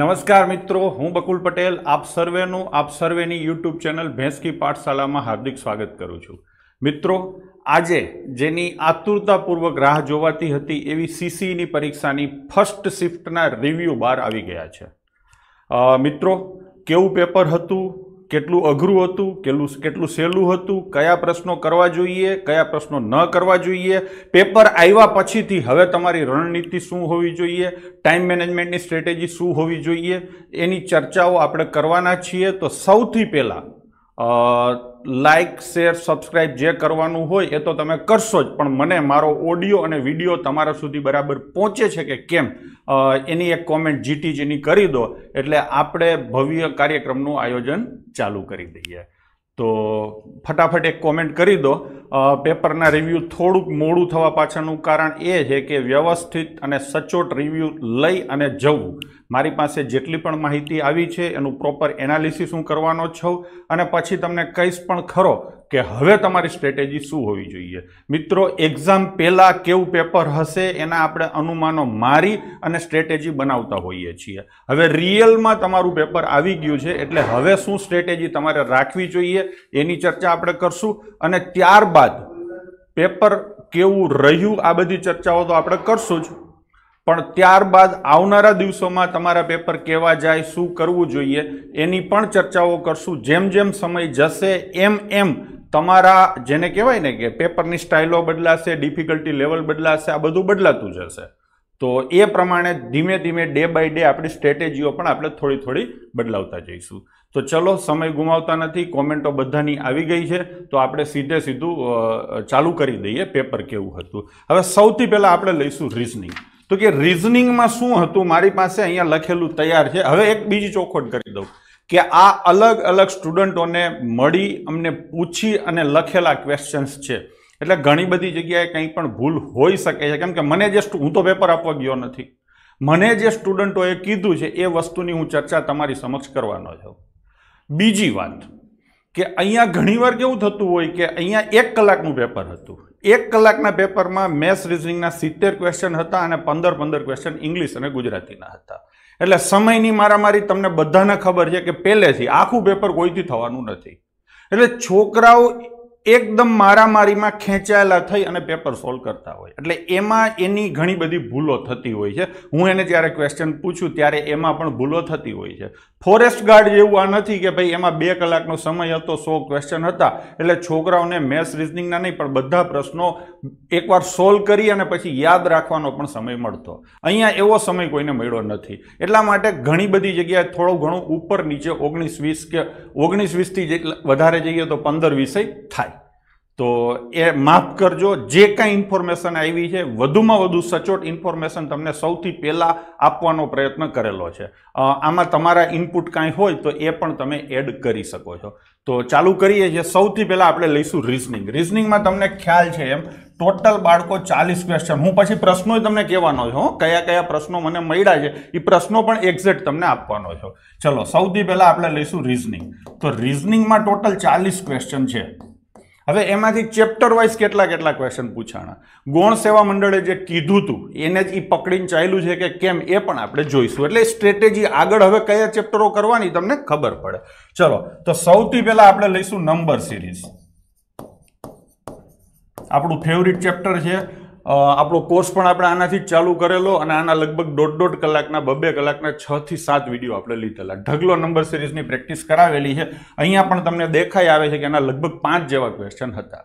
નમસ્કાર મિત્રો હું બકુલ પટેલ આપ સર્વેનું આપ સર્વેની યુટ્યુબ ચેનલ ભેંસકી પાઠશાલામાં હાર્દિક સ્વાગત કરું છું મિત્રો આજે જેની આતુરતાપૂર્વક રાહ જોવાતી હતી એવી સીસીની e પરીક્ષાની ફર્સ્ટ શિફ્ટના રિવ્યૂ બહાર આવી ગયા છે મિત્રો કેવું પેપર હતું કેટલું અઘરું હતું કેટલું કેટલું સહેલું હતું કયા પ્રશ્નો કરવા જોઈએ કયા પ્રશ્નો ન કરવા જોઈએ પેપર આવ્યા પછીથી હવે તમારી રણનીતિ શું હોવી જોઈએ ટાઈમ મેનેજમેન્ટની સ્ટ્રેટેજી શું હોવી જોઈએ એની ચર્ચાઓ આપણે કરવાના છીએ તો સૌથી પહેલાં લાઇક શેર સબસ્ક્રાઇબ જે કરવાનું હોય એ તો તમે કરશો જ પણ મને મારો ઓડિયો અને વિડીયો તમારા સુધી બરાબર પહોંચે છે કે કેમ એની એક કોમેન્ટ જીટી જેની કરી દો એટલે આપણે ભવ્ય કાર્યક્રમનું આયોજન ચાલુ કરી દઈએ તો ફટાફટ એક કોમેન્ટ કરી દો પેપરના રિવ્યૂ થોડુંક મોડું થવા પાછળનું કારણ એ છે કે વ્યવસ્થિત અને સચોટ રિવ્યૂ લઈ અને જવું મારી પાસે જેટલી પણ માહિતી આવી છે એનું પ્રોપર એનાલિસિસ હું કરવાનો છું અને પછી તમને કહીશ પણ ખરો કે હવે તમારી સ્ટ્રેટેજી શું હોવી જોઈએ મિત્રો એક્ઝામ પહેલાં કેવું પેપર હશે એના આપણે અનુમાનો મારી અને સ્ટ્રેટેજી બનાવતા હોઈએ છીએ હવે રિયલમાં તમારું પેપર આવી ગયું છે એટલે હવે શું સ્ટ્રેટેજી તમારે રાખવી જોઈએ એની ચર્ચા આપણે કરશું અને ત્યારબાદ બાદ પેપર કેવું રહ્યું આ બધી ચર્ચાઓ તો આપણે કરશું જ પણ ત્યારબાદ આવનારા દિવસોમાં તમારા પેપર કેવા જાય શું કરવું જોઈએ એની પણ ચર્ચાઓ કરશું જેમ જેમ સમય જશે એમ એમ તમારા જેને કહેવાય ને કે પેપરની સ્ટાઇલો બદલાશે ડિફિકલ્ટી લેવલ બદલાશે આ બધું બદલાતું જશે તો એ પ્રમાણે ધીમે ધીમે ડે બાય ડે આપણી સ્ટ્રેટેજીઓ પણ આપણે થોડી થોડી બદલાવતા જઈશું તો ચલો સમય ગુમાવતા નથી કોમેન્ટો બધાની આવી ગઈ છે તો આપણે સીધે સીધું ચાલુ કરી દઈએ પેપર કેવું હતું હવે સૌથી પહેલાં આપણે લઈશું રીઝનિંગ તો કે રિઝનિંગમાં શું હતું મારી પાસે અહીંયા લખેલું તૈયાર છે હવે એક બીજી ચોખવટ કરી દઉં કે આ અલગ અલગ સ્ટુડન્ટોને મળી અમને પૂછી અને લખેલા ક્વેશ્ચન્સ છે એટલે ઘણી બધી જગ્યાએ કંઈ પણ ભૂલ હોઈ શકે છે કેમ કે મને જે હું તો પેપર આપવા ગયો નથી મને જે સ્ટુડન્ટોએ કીધું છે એ વસ્તુની હું ચર્ચા તમારી સમક્ષ કરવાનો છું બીજી વાત કે અહીંયા ઘણીવાર કેવું થતું હોય કે અહીંયા એક કલાકનું પેપર હતું એક કલાકના પેપરમાં મેથ્સ રિઝનિંગના સિત્તેર ક્વેશ્ચન હતા અને પંદર પંદર ક્વેશ્ચન ઇંગ્લિશ અને ગુજરાતીના હતા એટલે સમયની મારામારી તમને બધાને ખબર છે કે પહેલેથી આખું પેપર કોઈથી થવાનું નથી એટલે છોકરાઓ એકદમ મારામારીમાં ખેંચાયેલા થઈ અને પેપર સોલ્વ કરતા હોય એટલે એમાં એની ઘણી બધી ભૂલો થતી હોય છે હું એને જ્યારે ક્વેશ્ચન પૂછું ત્યારે એમાં પણ ભૂલો થતી હોય છે ફોરેસ્ટ ગાર્ડ જેવું આ નથી કે ભાઈ એમાં બે કલાકનો સમય હતો સો ક્વેશ્ચન હતા એટલે છોકરાઓને મેથ્સ રિઝનિંગના નહીં પણ બધા પ્રશ્નો એકવાર સોલ્વ કરી અને પછી યાદ રાખવાનો પણ સમય મળતો અહીંયા એવો સમય કોઈને મળ્યો નથી એટલા માટે ઘણી બધી જગ્યાએ થોડું ઘણું ઉપર નીચે ઓગણીસ વીસ કે ઓગણીસ વીસથી વધારે જઈએ તો પંદર વીસય થાય તો એ માફ કરજો જે કાંઈ ઇન્ફોર્મેશન આવી છે વધુમાં વધુ સચોટ ઇન્ફોર્મેશન તમને સૌથી પહેલાં આપવાનો પ્રયત્ન કરેલો છે આમાં તમારા ઇનપુટ કાંઈ હોય તો એ પણ તમે એડ કરી શકો છો તો ચાલુ કરીએ છીએ સૌથી પહેલાં આપણે લઈશું રિઝનિંગ રિઝનિંગમાં તમને ખ્યાલ છે એમ ટોટલ બાળકો ચાલીસ ક્વેશ્ચન હું પછી પ્રશ્નો તમને કહેવાનો છું કયા કયા પ્રશ્નો મને મળ્યા છે એ પ્રશ્નો પણ એક્ઝેક્ટ તમને આપવાનો છું ચલો સૌથી પહેલાં આપણે લઈશું રિઝનિંગ તો રિઝનિંગમાં ટોટલ ચાલીસ ક્વેશ્ચન છે હવે એમાંથી ચેપ્ટર વાઇઝ કેટલા કેટલા ક્વેશ્ચન પૂછાણા ગૌણ સેવા મંડળે જે કીધું હતું એને જ એ પકડીને ચાલ્યું છે કે કેમ એ પણ આપણે જોઈશું એટલે સ્ટ્રેટેજી આગળ હવે કયા ચેપ્ટરો કરવાની તમને ખબર પડે ચલો તો સૌથી પહેલાં આપણે લઈશું નંબર સિરીઝ આપણું ફેવરિટ ચેપ્ટર છે આપણો કોર્સ પણ આપણે આનાથી ચાલુ કરેલો અને આના લગભગ દોઢ દોઢ કલાકના બબે કલાકના છ થી સાત વિડીયો આપણે લીધેલા ઢગલો નંબર સિરીઝની પ્રેક્ટિસ કરાવેલી છે અહીંયા પણ તમને દેખાઈ આવે છે કે એના લગભગ પાંચ જેવા ક્વેશ્ચન હતા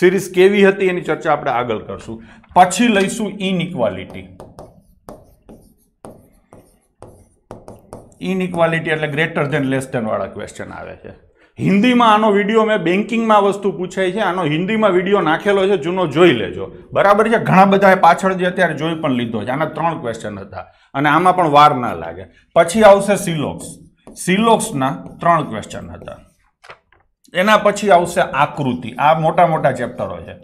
સિરીઝ કેવી હતી એની ચર્ચા આપણે આગળ કરશું પછી લઈશું ઇનઇક્વાલિટી ઇનઇક્વાલિટી એટલે ગ્રેટર ધેન લેસ ધેન વાળા ક્વેશ્ચન આવે છે હિન્દીમાં આનો વિડીયો મેં બેન્કિંગમાં વસ્તુ પૂછાય છે આનો હિન્દીમાં વિડીયો નાખેલો છે જૂનો જોઈ લેજો બરાબર છે ઘણા બધાએ પાછળ જે અત્યારે જોઈ પણ લીધો છે આના ત્રણ ક્વેશ્ચન હતા અને આમાં પણ વાર ના લાગે પછી આવશે સિલોક્સ સિલોક્સના ત્રણ ક્વેશ્ચન હતા એના પછી આવશે આકૃતિ આ મોટા મોટા ચેપ્ટરો છે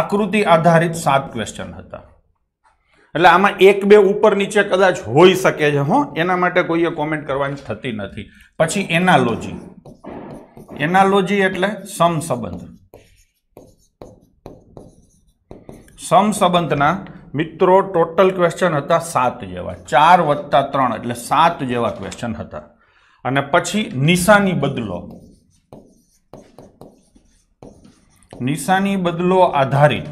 આકૃતિ આધારિત સાત ક્વેશ્ચન હતા એટલે આમાં એક બે ઉપર નીચે કદાચ હોઈ શકે છે હો એના માટે કોઈએ કોમેન્ટ કરવાની થતી નથી પછી એનાલોજી એનાલોજી એટલે સમસંબંધ સમસંબંધના મિત્રો ટોટલ ક્વેશ્ચન હતા સાત જેવા ચાર વત્તા ત્રણ એટલે સાત જેવા ક્વેશ્ચન હતા અને પછી નિશાની બદલો નિશાની બદલો આધારિત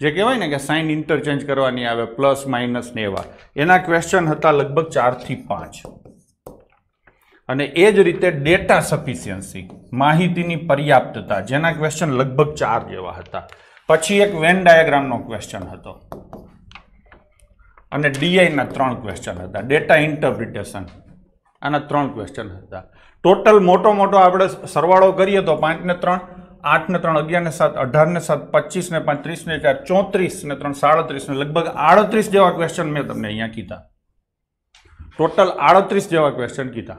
જે કહેવાય ને કે સાઇન ઇન્ટરચેન્જ કરવાની આવે પ્લસ માઇનસ ને એવા એના ક્વેશ્ચન હતા લગભગ ચારથી પાંચ અને એ જ રીતે ડેટા સફિશિયન્સી માહિતીની પર્યાપ્તતા જેના ક્વેશ્ચન લગભગ ચાર જેવા હતા પછી એક વેન ડાયાગ્રામનો ક્વેશ્ચન હતો અને ડીઆઈના ત્રણ ક્વેશ્ચન હતા ડેટા ઇન્ટરપ્રિટેશન આના ત્રણ ક્વેશ્ચન હતા ટોટલ મોટો મોટો આપણે સરવાળો કરીએ તો પાંચને ત્રણ આઠને ત્રણ અગિયારને સાત અઢારને સાત પચીસને પાંચ ત્રીસને ચાર ચોત્રીસને ત્રણ સાડત્રીસને લગભગ આડત્રીસ જેવા ક્વેશ્ચન મેં તમને અહીંયા કીધા ટોટલ આડત્રીસ જેવા ક્વેશ્ચન કીધા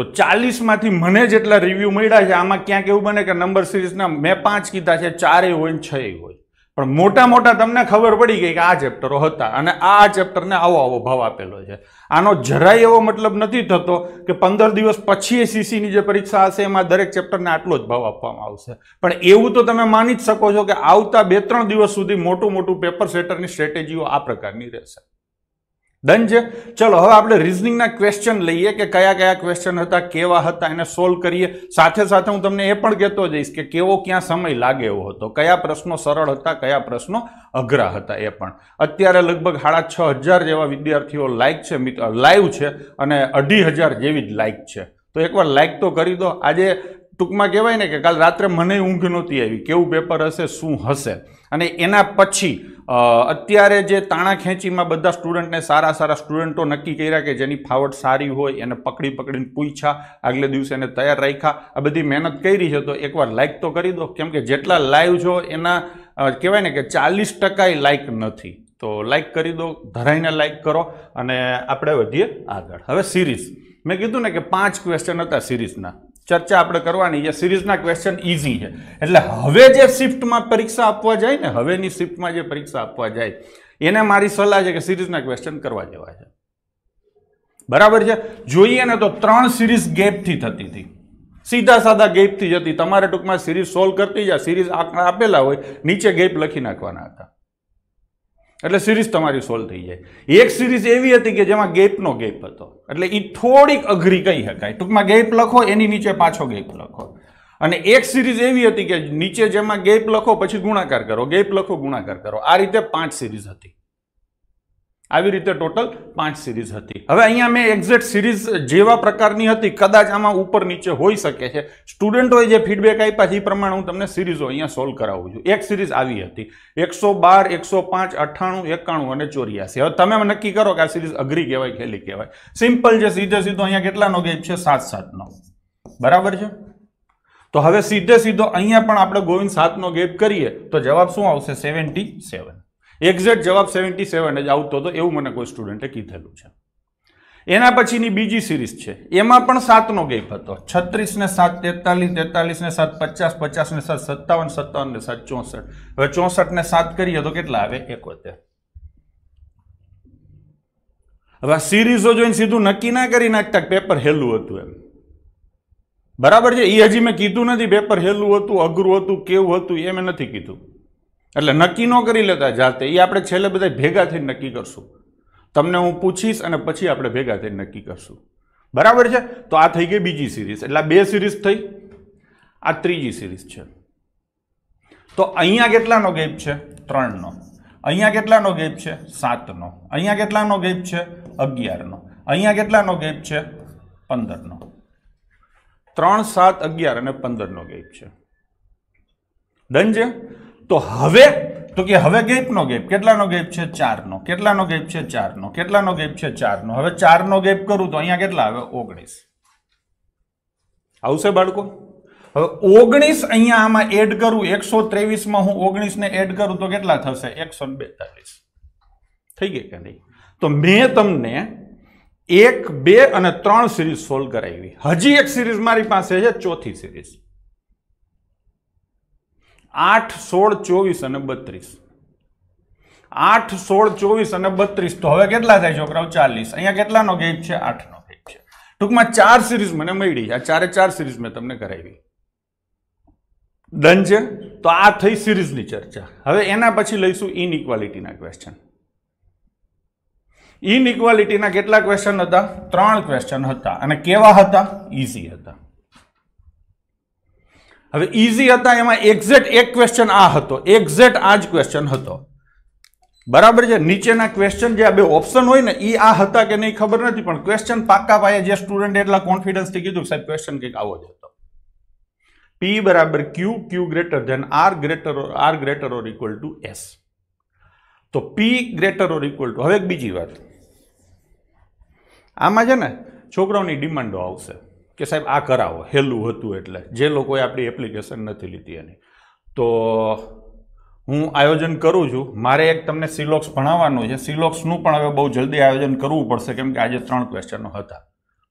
તો ચાલીસમાંથી મને જેટલા રિવ્યૂ મળ્યા છે આમાં ક્યાંક એવું બને કે નંબર સિરીઝના મેં પાંચ કીધા છે ચારેય હોય ને છય હોય પણ મોટા મોટા તમને ખબર પડી ગઈ કે આ ચેપ્ટરો હતા અને આ ચેપ્ટરને આવો આવો ભાવ આપેલો છે આનો જરાય એવો મતલબ નથી થતો કે પંદર દિવસ પછી એ સીસીની જે પરીક્ષા હશે એમાં દરેક ચેપ્ટરને આટલો જ ભાવ આપવામાં આવશે પણ એવું તો તમે માની જ શકો છો કે આવતા બે ત્રણ દિવસ સુધી મોટું મોટું પેપર સેટરની સ્ટ્રેટેજીઓ આ પ્રકારની રહેશે ડન છે ચલો હવે આપણે રિઝનિંગના ક્વેશ્ચન લઈએ કે કયા કયા ક્વેશ્ચન હતા કેવા હતા એને સોલ્વ કરીએ સાથે સાથે હું તમને એ પણ કહેતો જઈશ કે કેવો ક્યાં સમય લાગે એવો હતો કયા પ્રશ્નો સરળ હતા કયા પ્રશ્નો અઘરા હતા એ પણ અત્યારે લગભગ સાડા છ હજાર જેવા વિદ્યાર્થીઓ લાઈક છે લાઈવ છે અને અઢી હજાર જેવી જ લાઈક છે તો એકવાર લાઈક તો કરી દો આજે ટૂંકમાં કહેવાય ને કે કાલ રાત્રે મને ઊંઘ નહોતી આવી કેવું પેપર હશે શું હશે અને એના પછી અત્યારે જે તાણા ખેંચીમાં બધા સ્ટુડન્ટને સારા સારા સ્ટુડન્ટો નક્કી કર્યા કે જેની ફાવટ સારી હોય એને પકડી પકડીને પૂછ્યા આગલે દિવસે એને તૈયાર રાખ્યા આ બધી મહેનત કરી છે તો એકવાર લાઇક તો કરી દો કેમ કે જેટલા લાઈવ છો એના કહેવાય ને કે ચાલીસ ટકા લાઇક નથી તો લાઇક કરી દો ધરાઈને લાઇક કરો અને આપણે વધીએ આગળ હવે સિરીઝ મેં કીધું ને કે પાંચ ક્વેશ્ચન હતા સિરીઝના ચર્ચા આપણે કરવાની છે સિરીઝના ક્વેશ્ચન ઇઝી છે એટલે હવે જે શિફ્ટમાં પરીક્ષા આપવા જાય ને હવેની શિફ્ટમાં જે પરીક્ષા આપવા જાય એને મારી સલાહ છે કે સિરીઝના ક્વેશ્ચન કરવા જેવા છે બરાબર છે જોઈએ ને તો ત્રણ સિરીઝ ગેપથી થતી હતી સીધા સાધા ગેપથી જતી તમારે ટૂંકમાં સિરીઝ સોલ્વ કરતી જ સિરીઝ આપેલા હોય નીચે ગેપ લખી નાખવાના હતા એટલે સિરીઝ તમારી સોલ્વ થઈ જાય એક સિરીઝ એવી હતી કે જેમાં ગેપનો ગેપ હતો એટલે એ થોડીક અઘરી કહી શકાય ટૂંકમાં ગેપ લખો એની નીચે પાછો ગેપ લખો અને એક સિરીઝ એવી હતી કે નીચે જેમાં ગેપ લખો પછી ગુણાકાર કરો ગેપ લખો ગુણાકાર કરો આ રીતે પાંચ સિરીઝ હતી આવી રીતે ટોટલ પાંચ સિરીઝ હતી હવે અહીંયા મેં એક્ઝેક્ટ સિરીઝ જેવા પ્રકારની હતી કદાચ આમાં ઉપર નીચે હોઈ શકે છે સ્ટુડન્ટોએ જે ફીડબેક આપ્યા છે એ પ્રમાણે હું તમને સિરીઝો અહીંયા સોલ્વ કરાવું છું એક સિરીઝ આવી હતી એકસો બાર એકસો પાંચ અઠ્ઠાણું એકાણું અને ચોર્યાસી હવે તમે નક્કી કરો કે આ સિરીઝ અઘરી કહેવાય ખેલી કહેવાય સિમ્પલ છે સીધે સીધો અહીંયા કેટલાનો ગેપ છે સાત સાતનો બરાબર છે તો હવે સીધે સીધો અહીંયા પણ આપણે ગોવિંદ સાતનો ગેપ કરીએ તો જવાબ શું આવશે સેવન્ટી સેવન એક્ઝેક્ટ જવાબ સેવન્ટી સેવન જ આવતો હતો એવું મને કોઈ સ્ટુડન્ટે કીધેલું છે એના પછીની બીજી સિરીઝ છે એમાં પણ સાતનો ગેપ હતો છત્રીસ ને સાત તેતાલીસ તેતાલીસ ને સાત પચાસ પચાસ ને સાત સત્તાવન સત્તાવન ને સાત ચોસઠ હવે ચોસઠ ને સાત કરીએ તો કેટલા આવે એકોતેર હવે આ સિરીઝો જોઈને સીધું નક્કી ના કરી નાખતા પેપર હેલું હતું એમ બરાબર છે એ હજી મેં કીધું નથી પેપર હેલું હતું અઘરું હતું કેવું હતું એ મેં નથી કીધું એટલે નક્કી ન કરી લેતા જાતે એ આપણે છેલ્લે બધા ભેગા થઈને નક્કી કરશું તમને હું પૂછીશ અને પછી આપણે ભેગા થઈને નક્કી કરશું બરાબર છે તો આ થઈ ગઈ બીજી સિરીઝ એટલે બે સિરીઝ થઈ આ ત્રીજી સિરીઝ છે તો અહીંયા કેટલાનો ગેપ છે ત્રણનો અહીંયા કેટલાનો ગેપ છે સાતનો અહીંયા કેટલાનો ગેપ છે અગિયારનો અહીંયા કેટલાનો ગેપ છે પંદરનો ત્રણ સાત અગિયાર અને પંદરનો ગેપ છે ડન છે તો હવે તો કે હવે ગેપનો ગેપ કેટલાનો ગેપ છે ચારનો કેટલાનો ગેપ છે ચારનો કેટલાનો ગેપ છે ચારનો હવે ચારનો ગેપ કરું તો અહીંયા કેટલા આવે ઓગણીસ આવશે બાળકો હવે ઓગણીસ અહીંયા આમાં એડ કરું એકસો ત્રેવીસમાં હું ઓગણીસને એડ કરું તો કેટલા થશે એકસો બેતાલીસ થઈ ગઈ કે નહીં તો મેં તમને એક બે અને ત્રણ સિરીઝ સોલ્વ કરાવી હજી એક સિરીઝ મારી પાસે છે ચોથી સિરીઝ આઠ સોળ ચોવીસ અને બત્રીસ આઠ સોળ ચોવીસ અને બત્રીસ તો હવે કેટલા થાય છોકરાઓ ચાલીસ અહીંયા કેટલાનો ગેપ છે આઠનો ગેપ છે ટૂંકમાં ચાર સિરીઝ મને મળી આ ચારે ચાર સિરીઝ મેં તમને કરાવી ડન છે તો આ થઈ સિરીઝની ચર્ચા હવે એના પછી લઈશું ઇનઇક્વાલિટીના ક્વેશ્ચન ઇનઇક્વાલિટીના કેટલા ક્વેશ્ચન હતા ત્રણ ક્વેશ્ચન હતા અને કેવા હતા ઇઝી હતા હવે ઇઝી હતા એમાં એક્ઝેક્ટ એક ક્વેશ્ચન આ હતો એક્ઝેક્ટ આ જ ક્વેશ્ચન હતો બરાબર છે નીચેના ક્વેશ્ચન જે આ બે ઓપ્શન હોય ને એ આ હતા કે નહીં ખબર નથી પણ ક્વેશ્ચન પાક્કા પાયા જે સ્ટુડન્ટ એટલા કોન્ફિડન્સથી કીધું સાહેબ ક્વેશ્ચન કંઈક આવો જ હતો પી બરાબર Q Q greater than R greater R greater or equal to S તો P greater or equal to હવે એક બીજી વાત આમાં છે ને છોકરાઓની ડિમાન્ડો આવશે કે સાહેબ આ કરાવો હેલું હતું એટલે જે લોકોએ આપણી એપ્લિકેશન નથી લીધી એની તો હું આયોજન કરું છું મારે એક તમને સિલોક્સ ભણાવવાનું છે સિલોક્સનું પણ હવે બહુ જલ્દી આયોજન કરવું પડશે કેમ કે આજે ત્રણ ક્વેશ્ચનો હતા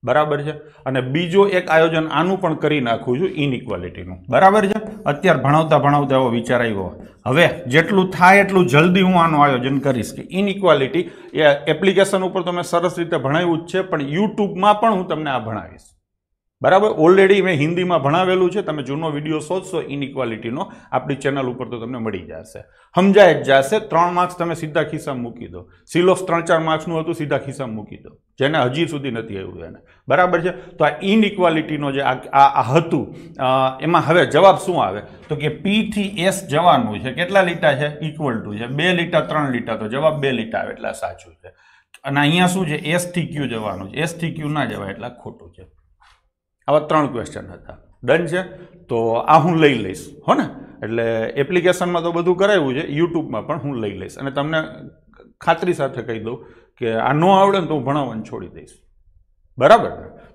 બરાબર છે અને બીજો એક આયોજન આનું પણ કરી નાખું છું ઇનઇક્વાલિટીનું બરાબર છે અત્યારે ભણાવતા ભણાવતા એવો વિચાર આવ્યો હવે જેટલું થાય એટલું જલ્દી હું આનું આયોજન કરીશ કે ઇનઇક્વાલિટી એ એપ્લિકેશન ઉપર તમે સરસ રીતે ભણાવ્યું જ છે પણ યુટ્યુબમાં પણ હું તમને આ ભણાવીશ બરાબર ઓલરેડી મેં હિન્દીમાં ભણાવેલું છે તમે જૂનો વિડીયો શોધશો ઇનઇક્વાલિટીનો આપણી ચેનલ ઉપર તો તમને મળી જશે સમજાય જ જશે ત્રણ માર્ક્સ તમે સીધા ખિસ્સામાં મૂકી દો સિલોક્સ ત્રણ ચાર માર્ક્સનું હતું સીધા ખિસ્સામાં મૂકી દો જેને હજી સુધી નથી આવ્યું એને બરાબર છે તો આ ઇનઇક્વાલિટીનો જે આ હતું એમાં હવે જવાબ શું આવે તો કે પીથી એસ જવાનું છે કેટલા લીટા છે ઇક્વલ ટુ છે બે લીટા ત્રણ લીટા તો જવાબ બે લીટા આવે એટલે સાચું છે અને અહીંયા શું છે એસથી ક્યુ જવાનું છે એસથી ક્યુ ના જવાય એટલા ખોટું છે આવા ત્રણ ક્વેશ્ચન હતા ડન છે તો આ હું લઈ લઈશ હો ને એટલે એપ્લિકેશનમાં તો બધું કરાવ્યું છે યુટ્યુબમાં પણ હું લઈ લઈશ અને તમને ખાતરી સાથે કહી દઉં કે આ ન આવડે ને તો હું ભણાવવાનું છોડી દઈશ બરાબર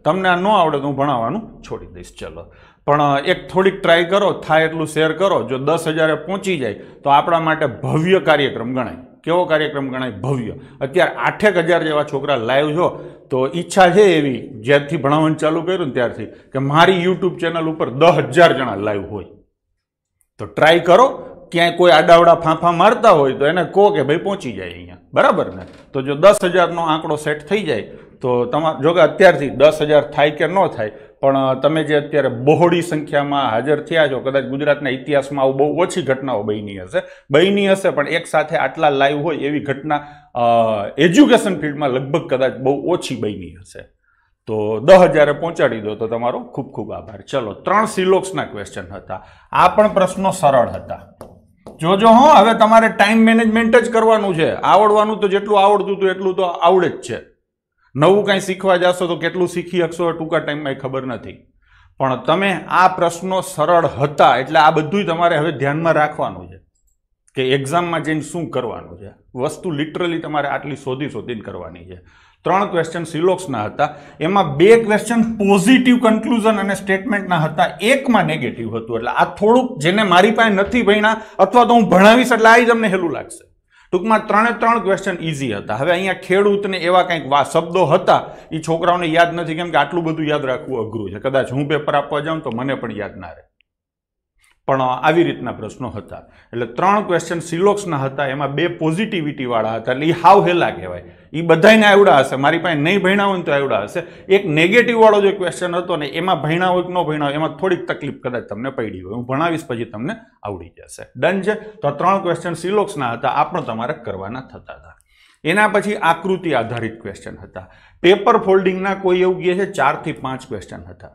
તમને આ ન આવડે તો હું ભણાવવાનું છોડી દઈશ ચલો પણ એક થોડીક ટ્રાય કરો થાય એટલું શેર કરો જો દસ હજારે પહોંચી જાય તો આપણા માટે ભવ્ય કાર્યક્રમ ગણાય કેવો કાર્યક્રમ ગણાય ભવ્ય અત્યારે આઠેક હજાર જેવા છોકરા લાઈવ છો તો ઈચ્છા છે એવી જ્યારથી ભણાવવાનું ચાલુ કર્યું ને ત્યારથી કે મારી યુટ્યુબ ચેનલ ઉપર દસ હજાર જણા લાઈવ હોય તો ટ્રાય કરો ક્યાંય કોઈ આડાવડા ફાંફા મારતા હોય તો એને કહો કે ભાઈ પહોંચી જાય અહીંયા બરાબર ને તો જો દસ હજારનો આંકડો સેટ થઈ જાય તો તમારે જો કે અત્યારથી દસ હજાર થાય કે ન થાય પણ તમે જે અત્યારે બહોળી સંખ્યામાં હાજર થયા છો કદાચ ગુજરાતના ઇતિહાસમાં આવું બહુ ઓછી ઘટનાઓ બની હશે બની હશે પણ એક સાથે આટલા લાઈવ હોય એવી ઘટના એજ્યુકેશન ફિલ્ડમાં લગભગ કદાચ બહુ ઓછી બની હશે તો દહ હજારે પહોંચાડી દો તો તમારો ખૂબ ખૂબ આભાર ચલો ત્રણ સિલોક્સના ક્વેશ્ચન હતા આ પણ પ્રશ્નો સરળ હતા જોજો હો હવે તમારે ટાઈમ મેનેજમેન્ટ જ કરવાનું છે આવડવાનું તો જેટલું આવડતું હતું એટલું તો આવડે જ છે નવું કાંઈ શીખવા જશો તો કેટલું શીખી શકશો ટૂંકા ટાઈમમાં એ ખબર નથી પણ તમે આ પ્રશ્નો સરળ હતા એટલે આ બધું તમારે હવે ધ્યાનમાં રાખવાનું છે કે એક્ઝામમાં જઈને શું કરવાનું છે વસ્તુ લિટરલી તમારે આટલી શોધી શોધીને કરવાની છે ત્રણ ક્વેશ્ચન સિલોક્સના હતા એમાં બે ક્વેશ્ચન પોઝિટિવ કન્ક્લુઝન અને સ્ટેટમેન્ટના હતા એકમાં નેગેટિવ હતું એટલે આ થોડુંક જેને મારી પાસે નથી ભણ્યા અથવા તો હું ભણાવીશ એટલે આ તમને હેલું લાગશે ટૂંકમાં ત્રણે ત્રણ ક્વેશ્ચન ઇઝી હતા હવે અહીંયા ખેડૂતને એવા કંઈક વા શબ્દો હતા એ છોકરાઓને યાદ નથી કેમ કે આટલું બધું યાદ રાખવું અઘરું છે કદાચ હું પેપર આપવા જાઉં તો મને પણ યાદ ના રહે પણ આવી રીતના પ્રશ્નો હતા એટલે ત્રણ ક્વેશ્ચન સિલોક્સના હતા એમાં બે પોઝિટિવિટીવાળા હતા એટલે એ હાવ હેલા કહેવાય એ બધાને આવડા હશે મારી પાસે નહીં ભણ્યા હોય ને તો આવડા હશે એક નેગેટિવવાળો જે ક્વેશ્ચન હતો ને એમાં ભણ્યા હોય કે ન ભણ્યા હોય એમાં થોડીક તકલીફ કદાચ તમને પડી હોય હું ભણાવીશ પછી તમને આવડી જશે ડન છે તો ત્રણ ક્વેશ્ચન સિલોક્સના હતા આ પણ તમારે કરવાના થતા હતા એના પછી આકૃતિ આધારિત ક્વેશ્ચન હતા પેપર ફોલ્ડિંગના કોઈ એવું કહે છે ચારથી પાંચ ક્વેશ્ચન હતા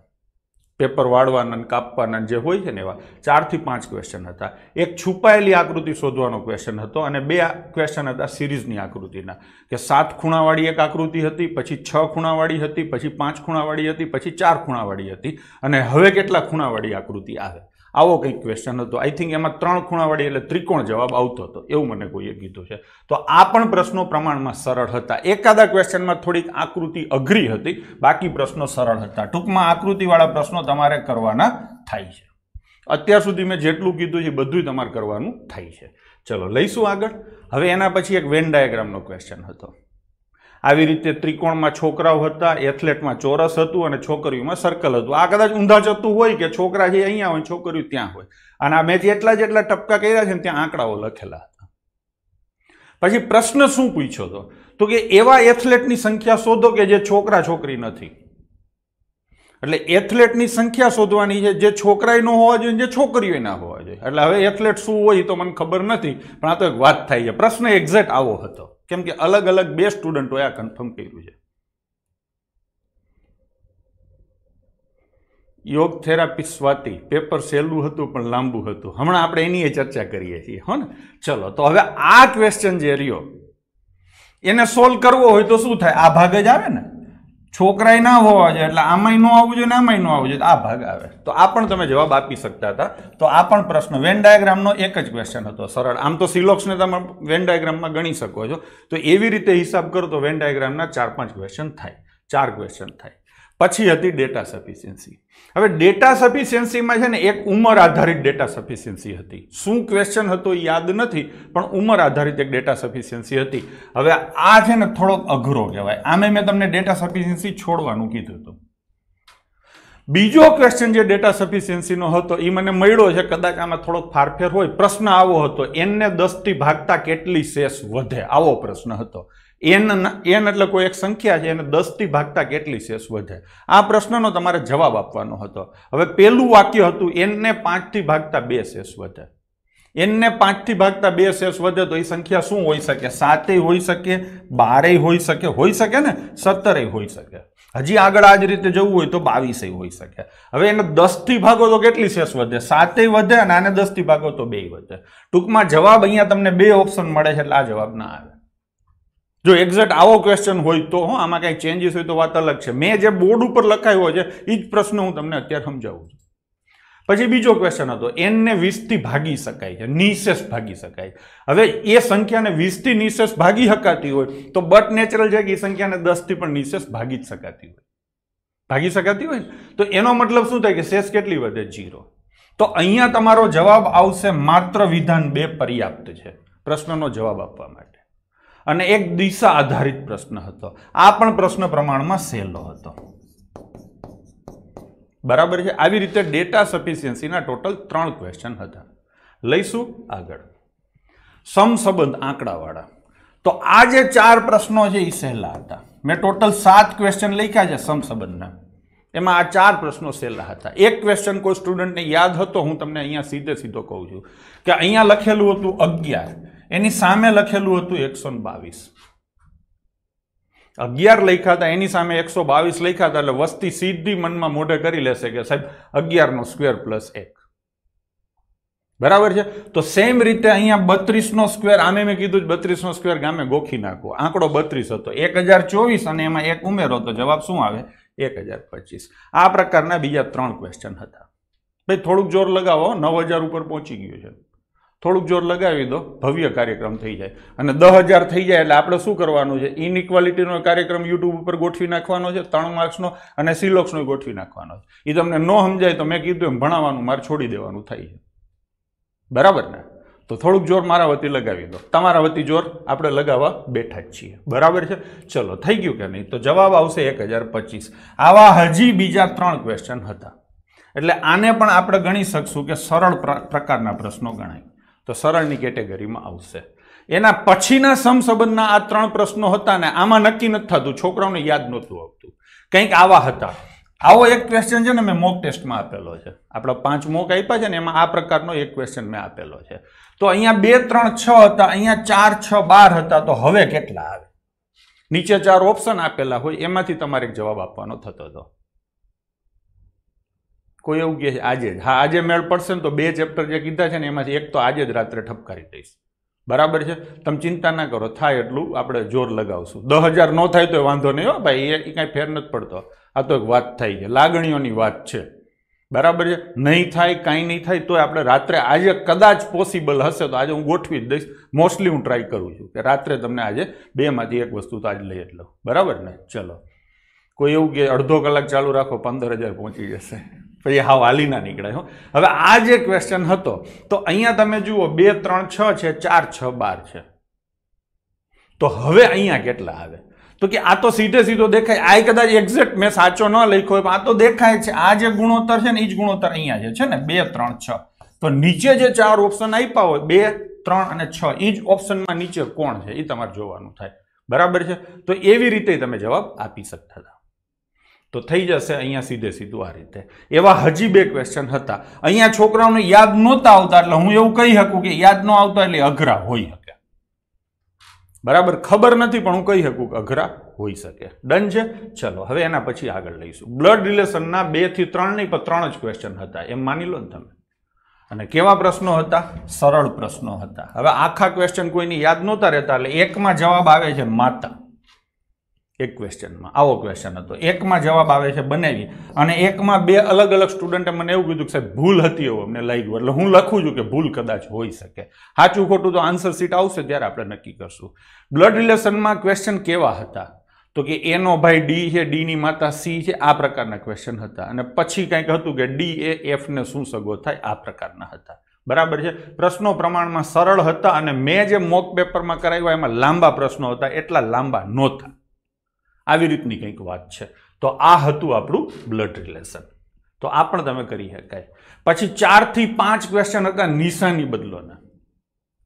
પેપર વાળવાના કાપવાના જે હોય છે ને એવા ચારથી પાંચ ક્વેશ્ચન હતા એક છુપાયેલી આકૃતિ શોધવાનો ક્વેશ્ચન હતો અને બે ક્વેશ્ચન હતા સિરીઝની આકૃતિના કે સાત ખૂણાવાળી એક આકૃતિ હતી પછી છ ખૂણાવાળી હતી પછી પાંચ ખૂણાવાળી હતી પછી ચાર ખૂણાવાળી હતી અને હવે કેટલા ખૂણાવાળી આકૃતિ આવે આવો કંઈક ક્વેશ્ચન હતો આઈ થિંક એમાં ત્રણ ખૂણાવાળી એટલે ત્રિકોણ જવાબ આવતો હતો એવું મને કોઈએ કીધું છે તો આ પણ પ્રશ્નો પ્રમાણમાં સરળ હતા એકાદા ક્વેશ્ચનમાં થોડીક આકૃતિ અઘરી હતી બાકી પ્રશ્નો સરળ હતા ટૂંકમાં આકૃતિવાળા પ્રશ્નો તમારે કરવાના થાય છે અત્યાર સુધી મેં જેટલું કીધું છે બધું તમારે કરવાનું થાય છે ચલો લઈશું આગળ હવે એના પછી એક વેન ડાયાગ્રામનો ક્વેશ્ચન હતો આવી રીતે ત્રિકોણમાં છોકરાઓ હતા એથ્લેટમાં ચોરસ હતું અને છોકરીઓમાં સર્કલ હતું આ કદાચ ઊંધા જતું હોય કે છોકરા જે અહીંયા હોય છોકરીઓ ત્યાં હોય અને આ મેં જેટલા જેટલા ટપકા કર્યા છે ને ત્યાં આંકડાઓ લખેલા હતા પછી પ્રશ્ન શું પૂછ્યો હતો તો કે એવા એથ્લેટની સંખ્યા શોધો કે જે છોકરા છોકરી નથી એટલે એથ્લેટની સંખ્યા શોધવાની છે જે છોકરાએ ન હોવા જોઈએ જે છોકરીઓ ના હોવા જોઈએ એટલે હવે એથ્લેટ શું હોય તો મને ખબર નથી પણ આ તો એક વાત થાય છે પ્રશ્ન એક્ઝેક્ટ આવો હતો કેમ કે અલગ અલગ બે સ્ટુડન્ટોએ આ કન્ફર્મ કર્યું છે યોગ થેરાપી સ્વાતિ પેપર સહેલું હતું પણ લાંબુ હતું હમણાં આપણે એની ચર્ચા કરીએ છીએ હો ને ચલો તો હવે આ ક્વેશ્ચન જે રહ્યો એને સોલ્વ કરવો હોય તો શું થાય આ ભાગ જ આવે ને છોકરાય ના હોવા જોઈએ એટલે આમાંય ન આવવું જોઈએ ને આમાંય ન આવવું જોઈએ આ ભાગ આવે તો આ પણ તમે જવાબ આપી શકતા હતા તો આ પણ પ્રશ્ન વેન ડાયાગ્રામનો એક જ ક્વેશ્ચન હતો સરળ આમ તો સિલોક્સને તમે વેન ડાયાગ્રામમાં ગણી શકો છો તો એવી રીતે હિસાબ કરો તો વેન ડાયાગ્રામના ચાર પાંચ ક્વેશ્ચન થાય ચાર ક્વેશ્ચન થાય પછી હતી ડેટા સફિશિયન્સી હવે ડેટા સફિશિયન્સીમાં છે ને એક ઉંમર આધારિત ડેટા સફિશિયન્સી હતી શું ક્વેશ્ચન હતો એ યાદ નથી પણ ઉંમર આધારિત એક ડેટા સફિશિયન્સી હતી હવે આ છે ને થોડોક અઘરો કહેવાય આમે મેં તમને ડેટા સફિશિયન્સી છોડવાનું કીધું હતું બીજો ક્વેશ્ચન જે ડેટા સફિશિયન્સીનો હતો એ મને મળ્યો છે કદાચ આમાં થોડોક ફારફેર હોય પ્રશ્ન આવો હતો એનને દસથી ભાગતા કેટલી શેષ વધે આવો પ્રશ્ન હતો એન એન એટલે કોઈ એક સંખ્યા છે એને દસથી ભાગતા કેટલી શેષ વધે આ પ્રશ્નનો તમારે જવાબ આપવાનો હતો હવે પહેલું વાક્ય હતું એનને પાંચથી ભાગતા બે શેષ વધે એનને પાંચથી ભાગતા બે શેષ વધે તો એ સંખ્યા શું હોઈ શકે સાતેય હોઈ શકે બારેય હોઈ શકે હોઈ શકે ને સત્તરેય હોઈ શકે હજી આગળ આ જ રીતે જવું હોય તો બાવીસેય હોઈ શકે હવે એને દસથી ભાગો તો કેટલી શેષ વધે સાતેય વધે અને આને દસથી ભાગો તો બે વધે ટૂંકમાં જવાબ અહીંયા તમને બે ઓપ્શન મળે છે એટલે આ જવાબ ના આવે જો એક્ઝેક્ટ આવો ક્વેશ્ચન હોય તો હું આમાં કાંઈ ચેન્જીસ હોય તો વાત અલગ છે મેં જે બોર્ડ ઉપર લખાયો છે એ જ પ્રશ્ન હું તમને અત્યારે સમજાવું છું પછી બીજો ક્વેશ્ચન હતો એનને વીસથી ભાગી શકાય છે નિશેષ ભાગી શકાય હવે એ સંખ્યાને વીસથી નિશેષ ભાગી શકાતી હોય તો બટ નેચરલ છે કે એ સંખ્યાને દસથી પણ નિશેષ ભાગી જ શકાતી હોય ભાગી શકાતી હોય તો એનો મતલબ શું થાય કે શેષ કેટલી વધે જીરો તો અહીંયા તમારો જવાબ આવશે માત્ર વિધાન બે પર્યાપ્ત છે પ્રશ્નનો જવાબ આપવા માટે અને એક દિશા આધારિત પ્રશ્ન હતો આ પણ પ્રશ્ન પ્રમાણમાં સહેલો હતો બરાબર છે આવી રીતે ડેટા સફિશિયન્સીના ટોટલ ત્રણ ક્વેશ્ચન હતા લઈશું આગળ સમસંબંધ આંકડાવાળા તો આ જે ચાર પ્રશ્નો છે એ સહેલા હતા મેં ટોટલ સાત ક્વેશ્ચન લખ્યા છે સમસંબંધના એમાં આ ચાર પ્રશ્નો સહેલા હતા એક ક્વેશ્ચન કોઈ સ્ટુડન્ટને યાદ હતો હું તમને અહીંયા સીધે સીધો કહું છું કે અહીંયા લખેલું હતું અગિયાર એની સામે લખેલું હતું એકસો બાવીસ અગિયાર લખ્યા હતા એની સામે એકસો બાવીસ લખ્યા હતા એટલે વસ્તી સીધી મનમાં મોઢે કરી લેશે કે સાહેબ અગિયારનો સ્ક્વેર પ્લસ એક બરાબર છે તો સેમ રીતે અહીંયા બત્રીસનો સ્ક્વેર આમે મેં કીધું બત્રીસનો સ્ક્વેર ગામે ગોખી નાખો આંકડો બત્રીસ હતો એક હજાર ચોવીસ અને એમાં એક ઉમેરો તો જવાબ શું આવે એક હજાર પચીસ આ પ્રકારના બીજા ત્રણ ક્વેશ્ચન હતા ભાઈ થોડુંક જોર લગાવો નવ હજાર ઉપર પહોંચી ગયું છે થોડુંક જોર લગાવી દો ભવ્ય કાર્યક્રમ થઈ જાય અને દહ હજાર થઈ જાય એટલે આપણે શું કરવાનું છે ઇનઇક્વાલિટીનો કાર્યક્રમ યુટ્યુબ ઉપર ગોઠવી નાખવાનો છે ત્રણ માર્ક્સનો અને સિલોક્સનો ગોઠવી નાખવાનો છે એ તમને ન સમજાય તો મેં કીધું એમ ભણાવવાનું મારે છોડી દેવાનું થાય છે બરાબર ને તો થોડુંક જોર મારા વતી લગાવી દો તમારા વતી જોર આપણે લગાવવા બેઠા જ છીએ બરાબર છે ચલો થઈ ગયું કે નહીં તો જવાબ આવશે એક હજાર પચીસ આવા હજી બીજા ત્રણ ક્વેશ્ચન હતા એટલે આને પણ આપણે ગણી શકશું કે સરળ પ્રકારના પ્રશ્નો ગણાય તો સરળની કેટેગરીમાં આવશે એના પછીના સમસંબંધના આ ત્રણ પ્રશ્નો હતા ને આમાં નક્કી નથી થતું છોકરાઓને યાદ નહોતું આવતું કંઈક આવા હતા આવો એક ક્વેશ્ચન છે ને મેં મોક ટેસ્ટમાં આપેલો છે આપણે પાંચ મોક આપ્યા છે ને એમાં આ પ્રકારનો એક ક્વેશ્ચન મેં આપેલો છે તો અહીંયા બે ત્રણ છ હતા અહીંયા ચાર છ બાર હતા તો હવે કેટલા આવે નીચે ચાર ઓપ્શન આપેલા હોય એમાંથી તમારે જવાબ આપવાનો થતો હતો કોઈ એવું કહે છે આજે જ હા આજે મેળ પડશે ને તો બે ચેપ્ટર જે કીધા છે ને એમાંથી એક તો આજે જ રાત્રે ઠપકારી દઈશ બરાબર છે તમે ચિંતા ના કરો થાય એટલું આપણે જોર લગાવશું દસ હજાર ન થાય તો વાંધો નહીં હો ભાઈ એ કાંઈ ફેર નથી પડતો આ તો એક વાત થઈ છે લાગણીઓની વાત છે બરાબર છે નહીં થાય કાંઈ નહીં થાય તો આપણે રાત્રે આજે કદાચ પોસિબલ હશે તો આજે હું ગોઠવી જ દઈશ મોસ્ટલી હું ટ્રાય કરું છું કે રાત્રે તમને આજે બેમાંથી એક વસ્તુ તો આજે લઈ જ લઉં બરાબર ને ચલો કોઈ એવું કે અડધો કલાક ચાલુ રાખો પંદર હજાર પહોંચી જશે તો એ હાવ હાલીના નીકળે હો હવે આ જે ક્વેશ્ચન હતો તો અહીંયા તમે જુઓ બે ત્રણ છ છે ચાર છ બાર છે તો હવે અહીંયા કેટલા આવે તો કે આ તો સીધે સીધો દેખાય આ કદાચ એક્ઝેક્ટ મેં સાચો ન લખ્યો હોય આ તો દેખાય છે આ જે ગુણોત્તર છે ને એ જ ગુણોત્તર અહીંયા જે છે ને બે ત્રણ છ તો નીચે જે ચાર ઓપ્શન આપ્યા હોય બે ત્રણ અને છ એ જ ઓપ્શનમાં નીચે કોણ છે એ તમારે જોવાનું થાય બરાબર છે તો એવી રીતે તમે જવાબ આપી શકતા હતા તો થઈ જશે અહીંયા સીધે સીધું આ રીતે એવા હજી બે ક્વેશ્ચન હતા અહીંયા છોકરાઓને યાદ નહોતા આવતા એટલે હું એવું કહી શકું કે યાદ ન આવતા એટલે અઘરા હોઈ શકે બરાબર ખબર નથી પણ હું કહી શકું કે અઘરા હોઈ શકે ડન છે ચલો હવે એના પછી આગળ લઈશું બ્લડ રિલેશનના બેથી ત્રણ નહીં પણ ત્રણ જ ક્વેશ્ચન હતા એમ માની લો ને તમે અને કેવા પ્રશ્નો હતા સરળ પ્રશ્નો હતા હવે આખા ક્વેશ્ચન કોઈની યાદ નહોતા રહેતા એટલે એકમાં જવાબ આવે છે માતા એક ક્વેશ્ચનમાં આવો ક્વેશ્ચન હતો એકમાં જવાબ આવે છે બનાવી અને એકમાં બે અલગ અલગ સ્ટુડન્ટે મને એવું કીધું કે સાહેબ ભૂલ હતી એવું અમને લાગ્યું એટલે હું લખું છું કે ભૂલ કદાચ હોઈ શકે સાચું ખોટું તો આન્સર સીટ આવશે ત્યારે આપણે નક્કી કરશું બ્લડ રિલેશનમાં ક્વેશ્ચન કેવા હતા તો કે એનો ભાઈ ડી છે ડીની માતા સી છે આ પ્રકારના ક્વેશ્ચન હતા અને પછી કંઈક હતું કે ડી એ એફને શું સગો થાય આ પ્રકારના હતા બરાબર છે પ્રશ્નો પ્રમાણમાં સરળ હતા અને મેં જે મોક પેપરમાં કરાવ્યા એમાં લાંબા પ્રશ્નો હતા એટલા લાંબા નહોતા આવી રીતની કંઈક વાત છે તો આ હતું આપણું બ્લડ રિલેશન તો આ પણ તમે કરી શકાય પછી ચારથી પાંચ ક્વેશ્ચન હતા નિશાની બદલોના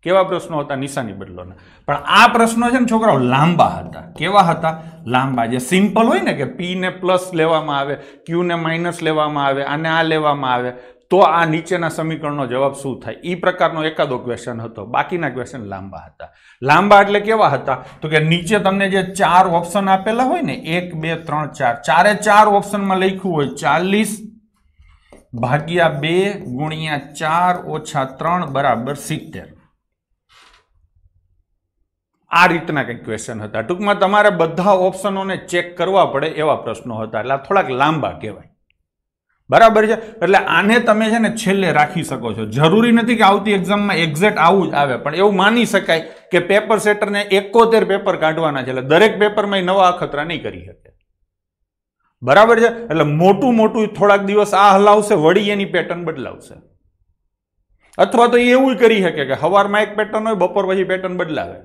કેવા પ્રશ્નો હતા નિશાની બદલોના પણ આ પ્રશ્નો છે ને છોકરાઓ લાંબા હતા કેવા હતા લાંબા જે સિમ્પલ હોય ને કે પી ને પ્લસ લેવામાં આવે ક્યુ ને માઇનસ લેવામાં આવે અને આ લેવામાં આવે તો આ નીચેના સમીકરણનો જવાબ શું થાય એ પ્રકારનો એકાદો ક્વેશ્ચન હતો બાકીના ક્વેશ્ચન લાંબા હતા લાંબા એટલે કેવા હતા તો કે નીચે તમને જે ચાર ઓપ્શન આપેલા હોય ને એક બે ત્રણ ચાર ચારે ચાર ઓપ્શનમાં લખ્યું હોય ચાલીસ ભાગ્યા બે ગુણ્યા ચાર ઓછા ત્રણ બરાબર સિત્તેર આ રીતના કંઈક ક્વેશ્ચન હતા ટૂંકમાં તમારે બધા ઓપ્શનોને ચેક કરવા પડે એવા પ્રશ્નો હતા એટલે થોડાક લાંબા કહેવાય બરાબર છે એટલે આને તમે છે ને છેલ્લે રાખી શકો છો જરૂરી નથી કે આવતી એક્ઝામમાં એક્ઝેક્ટ આવું જ આવે પણ એવું માની શકાય કે પેપર સેટરને એકોતેર પેપર કાઢવાના છે એટલે દરેક પેપરમાં નવા અખતરા નહીં કરી શકે બરાબર છે એટલે મોટું મોટું થોડાક દિવસ આ હલાવશે વળી એની પેટર્ન બદલાવશે અથવા તો એવું કરી શકે કે સવારમાં એક પેટર્ન હોય બપોર પછી પેટર્ન બદલાવે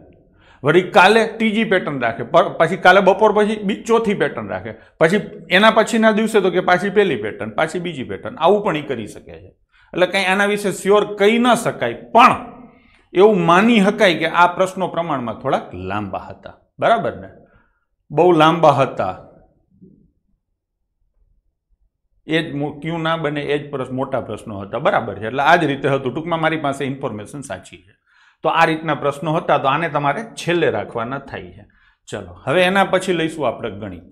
વળી કાલે ત્રીજી પેટર્ન રાખે પછી કાલે બપોર પછી બી ચોથી પેટર્ન રાખે પછી એના પછીના દિવસે તો કે પાછી પહેલી પેટર્ન પાછી બીજી પેટર્ન આવું પણ એ કરી શકે છે એટલે કંઈ આના વિશે શ્યોર કહી ન શકાય પણ એવું માની શકાય કે આ પ્રશ્નો પ્રમાણમાં થોડાક લાંબા હતા બરાબર ને બહુ લાંબા હતા એ જ ક્યુ ના બને એ જ મોટા પ્રશ્નો હતા બરાબર છે એટલે આ જ રીતે હતું ટૂંકમાં મારી પાસે ઇન્ફોર્મેશન સાચી છે તો આ રીતના પ્રશ્નો હતા તો આને તમારે છેલ્લે રાખવાના થાય છે ચલો હવે એના પછી લઈશું આપણે ગણિત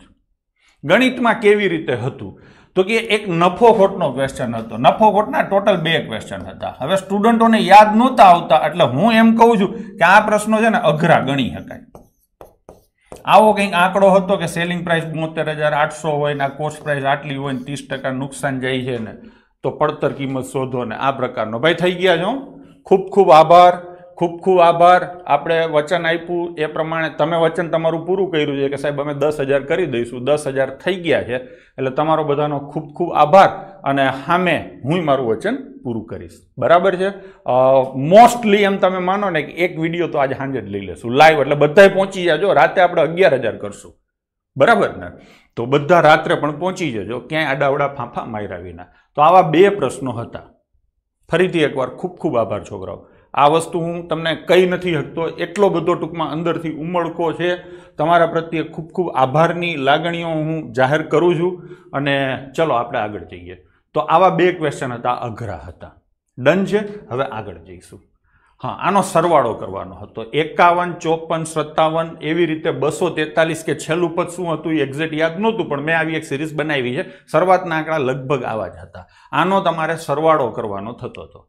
ગણિતમાં કેવી રીતે હતું તો કે એક નફો ખોટનો ક્વેશ્ચન હતો નફો ખોટના ટોટલ બે ક્વેશ્ચન હતા હવે સ્ટુડન્ટોને યાદ નહોતા આવતા એટલે હું એમ કહું છું કે આ પ્રશ્નો છે ને અઘરા ગણી શકાય આવો કંઈક આંકડો હતો કે સેલિંગ પ્રાઇસ બોતેર હજાર આઠસો હોય ને આ કોસ્ટ પ્રાઇસ આટલી હોય ને ત્રીસ ટકા નુકસાન જાય છે ને તો પડતર કિંમત શોધો ને આ પ્રકારનો ભાઈ થઈ ગયા છો ખૂબ ખૂબ આભાર ખૂબ ખૂબ આભાર આપણે વચન આપ્યું એ પ્રમાણે તમે વચન તમારું પૂરું કર્યું છે કે સાહેબ અમે દસ હજાર કરી દઈશું દસ હજાર થઈ ગયા છે એટલે તમારો બધાનો ખૂબ ખૂબ આભાર અને સામે હું મારું વચન પૂરું કરીશ બરાબર છે મોસ્ટલી એમ તમે માનો ને કે એક વિડીયો તો આજે સાંજે જ લઈ લેશું લાઈવ એટલે બધાએ પહોંચી જાજો રાતે આપણે અગિયાર હજાર કરશું બરાબર ને તો બધા રાત્રે પણ પહોંચી જજો ક્યાંય આડાવડા ફાંફા માર્યા વિના તો આવા બે પ્રશ્નો હતા ફરીથી એકવાર ખૂબ ખૂબ આભાર છોકરાઓ આ વસ્તુ હું તમને કહી નથી શકતો એટલો બધો ટૂંકમાં અંદરથી ઉમળકો છે તમારા પ્રત્યે ખૂબ ખૂબ આભારની લાગણીઓ હું જાહેર કરું છું અને ચલો આપણે આગળ જઈએ તો આવા બે ક્વેશ્ચન હતા અઘરા હતા ડન છે હવે આગળ જઈશું હા આનો સરવાળો કરવાનો હતો એકાવન ચોપન સત્તાવન એવી રીતે બસો તેતાલીસ કે છેલ્લું પદ શું હતું એ એક્ઝેક્ટ યાદ નહોતું પણ મેં આવી એક સિરીઝ બનાવી છે શરૂઆતના આંકડા લગભગ આવા જ હતા આનો તમારે સરવાળો કરવાનો થતો હતો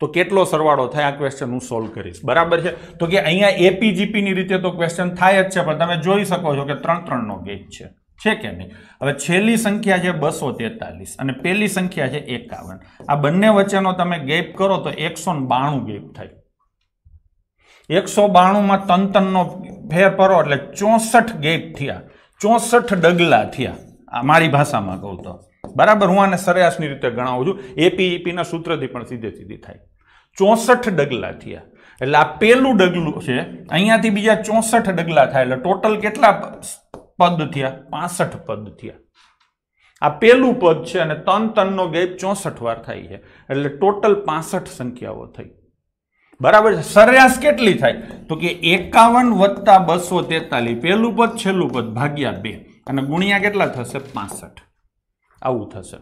તો કેટલો સરવાળો થાય આ ક્વેશ્ચન હું સોલ્વ કરીશ બરાબર છે તો કે અહીંયા એપીજીપીની રીતે તો ક્વેશ્ચન થાય જ છે પણ તમે જોઈ શકો છો કે ત્રણ ત્રણનો ગેટ છે છે કે નહીં હવે છેલ્લી સંખ્યા છે બસો તેતાલીસ અને પહેલી સંખ્યા છે એકાવન આ બંને વચ્ચેનો તમે ગેપ કરો તો એકસો બાણું ગેપ થાય એકસો બાણુંમાં તંતનનો ફેર કરો એટલે ચોસઠ ગેપ થયા ચોસઠ ડગલા થયા મારી ભાષામાં કહું તો બરાબર હું આને સરેરાશની રીતે ગણાવું છું એપીઈપીના સૂત્રથી પણ સીધે સીધી થાય ચોસઠ ડગલા થયા એટલે આ પહેલું ડગલું છે અહીંયાથી બીજા ચોસઠ ડગલા થાય એટલે ટોટલ કેટલા પદ થયા પાસઠ પદ થયા આ પહેલું પદ છે અને તન તનનો ગેપ ચોસઠ વાર થાય છે એટલે ટોટલ પાસઠ સંખ્યાઓ થઈ બરાબર છે સરેરાશ કેટલી થાય તો કે એકાવન વત્તા બસો તેતાલીસ પહેલું પદ છેલ્લું પદ ભાગ્યા બે અને ગુણ્યા કેટલા થશે પાસઠ આવું થશે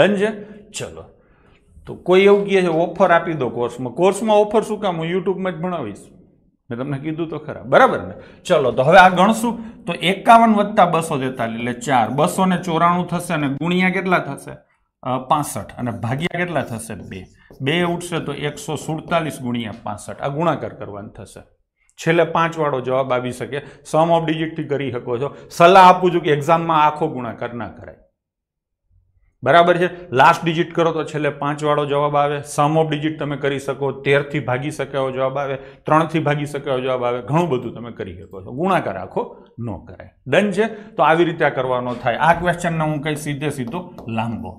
ડન છે ચલો તો કોઈ એવું કહે છે ઓફર આપી દો કોર્સમાં કોર્સમાં ઓફર શું કામ હું યુટ્યુબમાં જ ભણાવીશ મેં તમને કીધું તો ખરા બરાબર ને ચલો તો હવે આ ગણશું તો એકાવન વત્તા બસો તેતાલીસ એટલે ચાર બસો ને ચોરાણું થશે અને ગુણ્યા કેટલા થશે પાસઠ અને ભાગ્યા કેટલા થશે બે બે ઉઠશે તો એકસો સુડતાલીસ ગુણ્યા પાસઠ આ ગુણાકાર કરવાનું થશે છેલ્લે પાંચવાળો જવાબ આવી શકે સમ ઓફ ડિજિટથી કરી શકો છો સલાહ આપું છું કે એક્ઝામમાં આખો ગુણાકાર ના કરાય બરાબર છે લાસ્ટ ડિજિટ કરો તો છેલ્લે પાંચવાળો જવાબ આવે સમ ઓફ ડિજિટ તમે કરી શકો તેરથી ભાગી શકે શક્યો જવાબ આવે ત્રણથી ભાગી શકે એવો જવાબ આવે ઘણું બધું તમે કરી શકો છો ગુણાકાર આખો ન કરાય ડન છે તો આવી રીતે કરવાનો થાય આ ક્વેશ્ચનને હું કંઈ સીધે સીધો લાંબો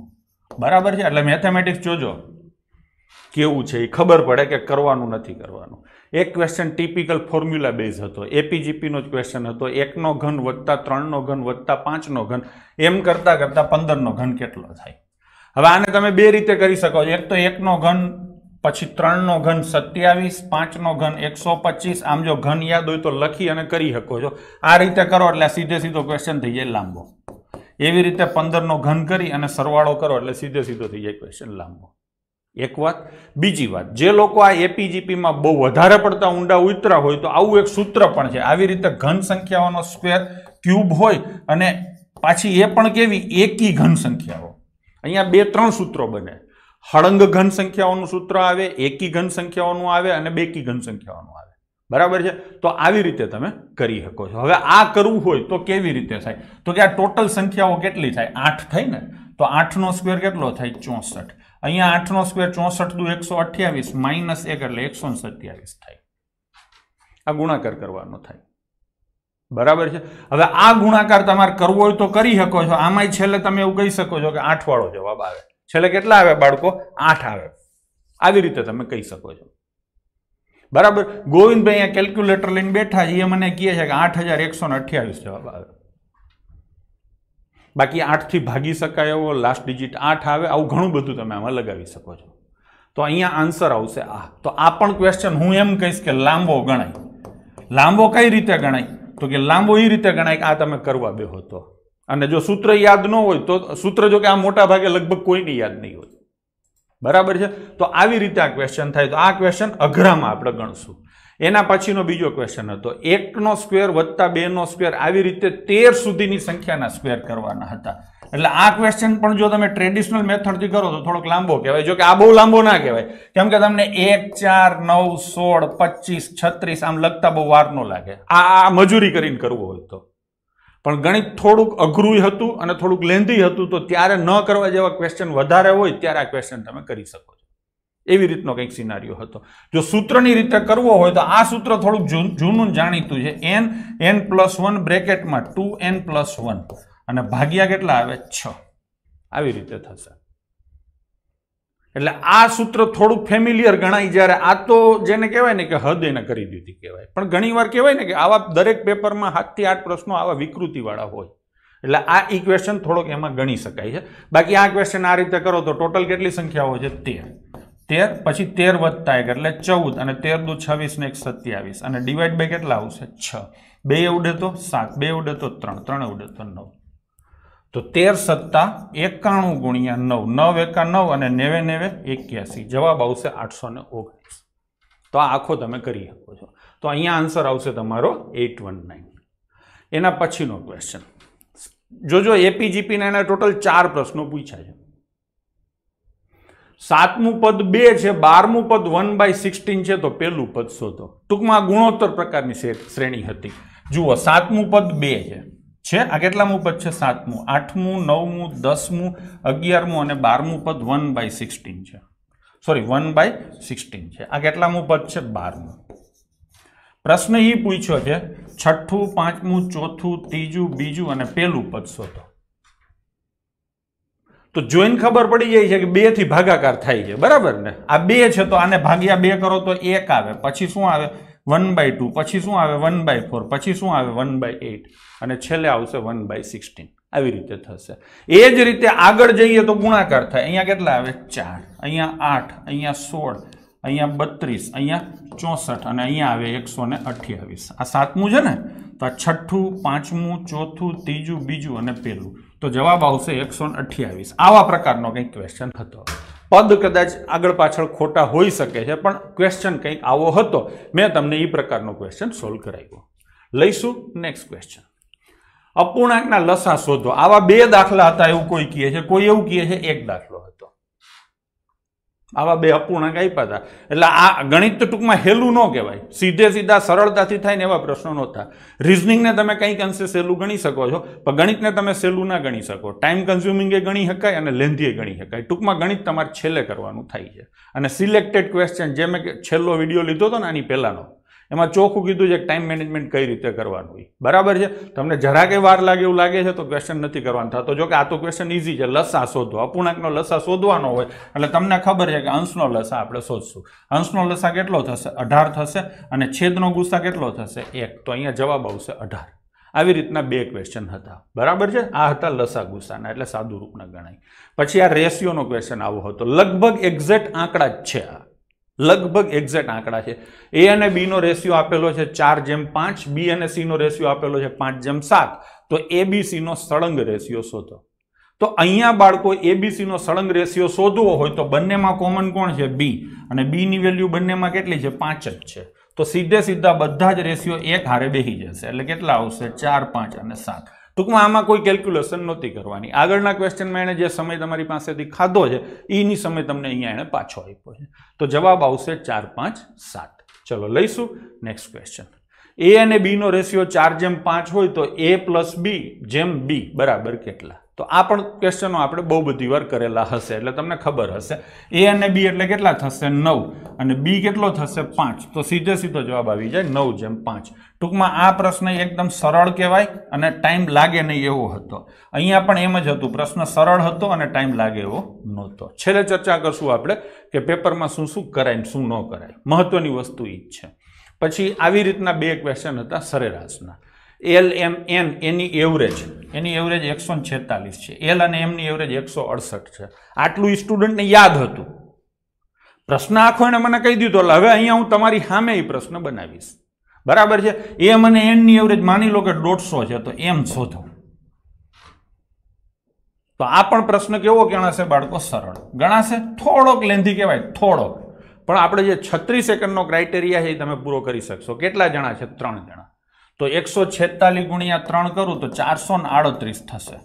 બરાબર છે એટલે મેથેમેટિક્સ જોજો કેવું છે એ ખબર પડે કે કરવાનું નથી કરવાનું એક ક્વેશ્ચન ટિપિકલ ફોર્મ્યુલા બેઝ હતો એપીજીપીનો જ ક્વેશ્ચન હતો એકનો ઘન વધતા ત્રણનો ઘન વધતા પાંચનો ઘન એમ કરતાં કરતાં પંદરનો ઘન કેટલો થાય હવે આને તમે બે રીતે કરી શકો છો એક તો એકનો ઘન પછી ત્રણનો ઘન સત્યાવીસ પાંચનો ઘન એકસો પચીસ આમ જો ઘન યાદ હોય તો લખી અને કરી શકો છો આ રીતે કરો એટલે સીધે સીધો ક્વેશ્ચન થઈ જાય લાંબો એવી રીતે પંદરનો ઘન કરી અને સરવાળો કરો એટલે સીધે સીધો થઈ જાય ક્વેશ્ચન લાંબો એક વાત બીજી વાત જે લોકો આ એપીજીપીમાં બહુ વધારે પડતા ઊંડા ઉતરા હોય તો આવું એક સૂત્ર પણ છે આવી રીતે ઘન સંખ્યાઓનો સ્ક્વેર ક્યુબ હોય અને પાછી એ પણ કેવી એકી ઘન સંખ્યાઓ અહીંયા બે ત્રણ સૂત્રો બને હળંગ ઘન સંખ્યાઓનું સૂત્ર આવે એકી ઘન સંખ્યાઓનું આવે અને બેકી ઘન સંખ્યાઓનું આવે બરાબર છે તો આવી રીતે તમે કરી શકો છો હવે આ કરવું હોય તો કેવી રીતે થાય તો કે આ ટોટલ સંખ્યાઓ કેટલી થાય આઠ થઈ ને તો આઠનો સ્કવેર કેટલો થાય ચોસઠ અહીંયા આઠનો સ્કવેર ચોસઠ દુ એકસો અઠ્યાવીસ માઇનસ એક એટલે એકસો સત્યાવીસ થાય આ ગુણાકાર કરવાનો થાય બરાબર છે હવે આ ગુણાકાર તમારે કરવો હોય તો કરી શકો છો આમાંય છેલ્લે તમે એવું કહી શકો છો કે આઠવાળો જવાબ આવે છેલ્લે કેટલા આવે બાળકો આઠ આવે આવી રીતે તમે કહી શકો છો બરાબર ગોવિંદભાઈ અહીંયા કેલ્ક્યુલેટર લઈને બેઠા છે એ મને કહે છે કે આઠ હજાર એકસો ને અઠ્યાવીસ જવાબ આવે બાકી આઠથી ભાગી શકાય એવો લાસ્ટ ડિજિટ આઠ આવે આવું ઘણું બધું તમે આમાં લગાવી શકો છો તો અહીંયા આન્સર આવશે આ તો આ પણ ક્વેશ્ચન હું એમ કહીશ કે લાંબો ગણાય લાંબો કઈ રીતે ગણાય તો કે લાંબો એ રીતે ગણાય કે આ તમે કરવા બે હતો અને જો સૂત્ર યાદ ન હોય તો સૂત્ર જો કે આ મોટા ભાગે લગભગ કોઈને યાદ નહીં હોય બરાબર છે તો આવી રીતે આ ક્વેશ્ચન થાય તો આ ક્વેશ્ચન અઘરામાં આપણે ગણશું એના પછીનો બીજો ક્વેશ્ચન હતો એકનો સ્ક્વેર વત્તા બેનો સ્ક્વેર આવી રીતે તેર સુધીની સંખ્યાના સ્ક્વેર કરવાના હતા એટલે આ ક્વેશ્ચન પણ જો તમે ટ્રેડિશનલ મેથડથી કરો તો થોડોક લાંબો કહેવાય જો કે આ બહુ લાંબો ના કહેવાય કેમ કે તમને એક ચાર નવ સોળ પચીસ છત્રીસ આમ લગતા બહુ વાર ન લાગે આ મજૂરી કરીને કરવું હોય તો પણ ગણિત થોડુંક અઘરું હતું અને થોડુંક લેન્ધી હતું તો ત્યારે ન કરવા જેવા ક્વેશ્ચન વધારે હોય ત્યારે આ ક્વેશ્ચન તમે કરી શકો છો એવી રીતનો કંઈક સિનારીઓ હતો જો સૂત્રની રીતે કરવો હોય તો આ સૂત્ર થોડુંક જૂનું જાણીતું છે એન એન પ્લસ વન બ્રેકેટમાં ટુ એન પ્લસ વન અને ભાગ્યા કેટલા આવે છ આવી રીતે થશે એટલે આ સૂત્ર થોડું ફેમિલિયર ગણાય જ્યારે આ તો જેને કહેવાય ને કે હદ એને કરી દીધી કહેવાય પણ ઘણીવાર કહેવાય ને કે આવા દરેક પેપરમાં સાતથી આઠ પ્રશ્નો આવા વિકૃતિવાળા હોય એટલે આ ઈ ક્વેશ્ચન થોડોક એમાં ગણી શકાય છે બાકી આ ક્વેશ્ચન આ રીતે કરો તો ટોટલ કેટલી સંખ્યાઓ છે તેર તેર પછી તેર વત્તા એક એટલે ચૌદ અને તેર દુ છવ્વીસ ને એક સત્યાવીસ અને ડિવાઈડ બાય કેટલા આવશે છ બે ઉડે તો સાત બે ઉડે તો ત્રણ ત્રણ ઉડે તો નવ તો તેર સત્તા એકાણું ગુણ્યા નવ નવ એકા અને નેવે નેવે એક્યાસી જવાબ આવશે આઠસો ને ઓગણીસ તો આ આખો તમે કરી શકો છો તો અહીંયા આન્સર આવશે તમારો એટ વન નાઇન એના પછીનો ક્વેશ્ચન જોજો એપીજીપીના એના ટોટલ ચાર પ્રશ્નો પૂછ્યા છે સાતમું પદ બે છે બારમું પદ વન બાય સિક્સટીન છે તો પહેલું પદ શોધો ટૂંકમાં ગુણોત્તર પ્રકારની શ્રેણી હતી જુઓ સાતમું પદ બે છે છે આ કેટલામું પદ છે સાતમું આઠમું નવમું દસમું અગિયારમું અને બારમું પદ વન બાય સિક્સટીન છે સોરી વન બાય સિક્સટીન છે આ કેટલામું પદ છે બારમું પ્રશ્ન એ પૂછ્યો છે છઠ્ઠું પાંચમું ચોથું ત્રીજું બીજું અને પેલું પદ શોધો તો જોઈને ખબર પડી જાય છે કે બેથી ભાગાકાર થાય છે બરાબર ને આ બે છે તો આને ભાગ્યા બે કરો તો એક આવે પછી શું આવે વન બાય ટુ પછી શું આવે વન બાય ફોર પછી શું આવે વન બાય એઇટ અને છેલ્લે આવશે વન બાય સિક્સટીન આવી રીતે થશે એ જ રીતે આગળ જઈએ તો ગુણાકાર થાય અહીંયા કેટલા આવે ચાર અહીંયા આઠ અહીંયા સોળ અહીંયા બત્રીસ અહીંયા ચોસઠ અને અહીંયા આવે એકસો ને અઠ્યાવીસ આ સાતમું છે ને તો આ છઠ્ઠું પાંચમું ચોથું ત્રીજું બીજું અને પહેલું તો જવાબ આવશે એકસો ને અઠ્યાવીસ આવા પ્રકારનો કંઈક ક્વેશ્ચન હતો પદ કદાચ આગળ પાછળ ખોટા હોઈ શકે છે પણ ક્વેશ્ચન કંઈક આવો હતો મેં તમને એ પ્રકારનો ક્વેશ્ચન સોલ્વ કરાવ્યો લઈશું નેક્સ્ટ ક્વેશ્ચન અપૂર્ણાંકના લસા શોધો આવા બે દાખલા હતા એવું કોઈ કહે છે કોઈ એવું કહે છે એક દાખલો હતો આવા બે અપૂર્ણાંક આપ્યા હતા એટલે આ ગણિત તો ટૂંકમાં હેલું ન કહેવાય સીધે સીધા સરળતાથી થાય ને એવા પ્રશ્નો નહોતા રિઝનિંગને તમે કંઈક અંશે સહેલું ગણી શકો છો પણ ગણિતને તમે સહેલું ના ગણી શકો ટાઈમ કન્ઝ્યુમિંગે ગણી શકાય અને લેન્ધીએ ગણી શકાય ટૂંકમાં ગણિત તમારે છેલ્લે કરવાનું થાય છે અને સિલેક્ટેડ ક્વેશ્ચન જે મેં છેલ્લો વિડીયો લીધો હતો ને આની પહેલાંનો એમાં ચોખ્ખું કીધું છે કે ટાઈમ મેનેજમેન્ટ કઈ રીતે કરવાનું હોય બરાબર છે તમને જરા કે વાર લાગે એવું લાગે છે તો ક્વેશ્ચન નથી કરવાનું થતો જો કે આ તો ક્વેશ્ચન ઇઝી છે લસા શોધો અપૂર્ણાંકનો લસા શોધવાનો હોય એટલે તમને ખબર છે કે અંશનો લસા આપણે શોધશું અંશનો લસા કેટલો થશે અઢાર થશે અને છેદનો ગુસ્સા કેટલો થશે એક તો અહીંયા જવાબ આવશે અઢાર આવી રીતના બે ક્વેશ્ચન હતા બરાબર છે આ હતા લસા ગુસ્સાના એટલે સાદુરૂપના ગણાય પછી આ રેશિયોનો ક્વેશ્ચન આવો હતો લગભગ એક્ઝેક્ટ આંકડા જ છે આ લગભગ એક્ઝેક્ટ આંકડા છે એ અને બીનો રેશિયો આપેલો છે ચાર જેમ પાંચ બી અને સીનો રેશિયો આપેલો છે પાંચ જેમ સાત તો એબીસીનો સળંગ રેશિયો શોધો તો અહીંયા બાળકો એબીસીનો સળંગ રેશિયો શોધવો હોય તો બંનેમાં કોમન કોણ છે બી અને બીની વેલ્યુ બંનેમાં કેટલી છે પાંચ જ છે તો સીધે સીધા બધા જ રેશિયો એક હારે બેસી જશે એટલે કેટલા આવશે ચાર પાંચ અને સાત ટૂંકમાં આમાં કોઈ કેલ્ક્યુલેશન નહોતી કરવાની આગળના ક્વેશ્ચનમાં એણે જે સમય તમારી પાસેથી ખાધો છે એની સમય તમને અહીંયા એણે પાછો આપ્યો છે તો જવાબ આવશે ચાર પાંચ સાત ચલો લઈશું નેક્સ્ટ ક્વેશ્ચન એ અને બીનો રેશિયો ચાર જેમ પાંચ હોય તો એ પ્લસ બી જેમ બી બરાબર કેટલા તો આ પણ ક્વેશ્ચનો આપણે બહુ બધી વાર કરેલા હશે એટલે તમને ખબર હશે એ અને બી એટલે કેટલા થશે નવ અને બી કેટલો થશે પાંચ તો સીધે સીધો જવાબ આવી જાય નવ જેમ પાંચ ટૂંકમાં આ પ્રશ્ન એકદમ સરળ કહેવાય અને ટાઈમ લાગે નહીં એવો હતો અહીંયા પણ એમ જ હતું પ્રશ્ન સરળ હતો અને ટાઈમ લાગે એવો નહોતો છેલ્લે ચર્ચા કરશું આપણે કે પેપરમાં શું શું કરાય ને શું ન કરાય મહત્વની વસ્તુ એ જ છે પછી આવી રીતના બે ક્વેશ્ચન હતા સરેરાશના એલ એમ એન એની એવરેજ એની એવરેજ એકસો છેતાલીસ છે એલ અને એમની એવરેજ એકસો અડસઠ છે આટલું સ્ટુડન્ટને યાદ હતું પ્રશ્ન આખો એને મને કહી દીધો એટલે હવે અહીંયા હું તમારી સામે એ પ્રશ્ન બનાવીશ બરાબર છે એમ અને એનની એવરેજ માની લો કે દોઢસો છે તો એમ શોધો તો આ પણ પ્રશ્ન કેવો ગણાશે બાળકો સરળ ગણાશે થોડોક લેન્ધી કહેવાય થોડોક પણ આપણે જે છત્રીસ સેકન્ડનો ક્રાઇટેરિયા છે એ તમે પૂરો કરી શકશો કેટલા જણા છે ત્રણ જણા તો એકસો છેતાલીસ ગુણ્યા ત્રણ કરું તો ચારસો ને આડત્રીસ થશે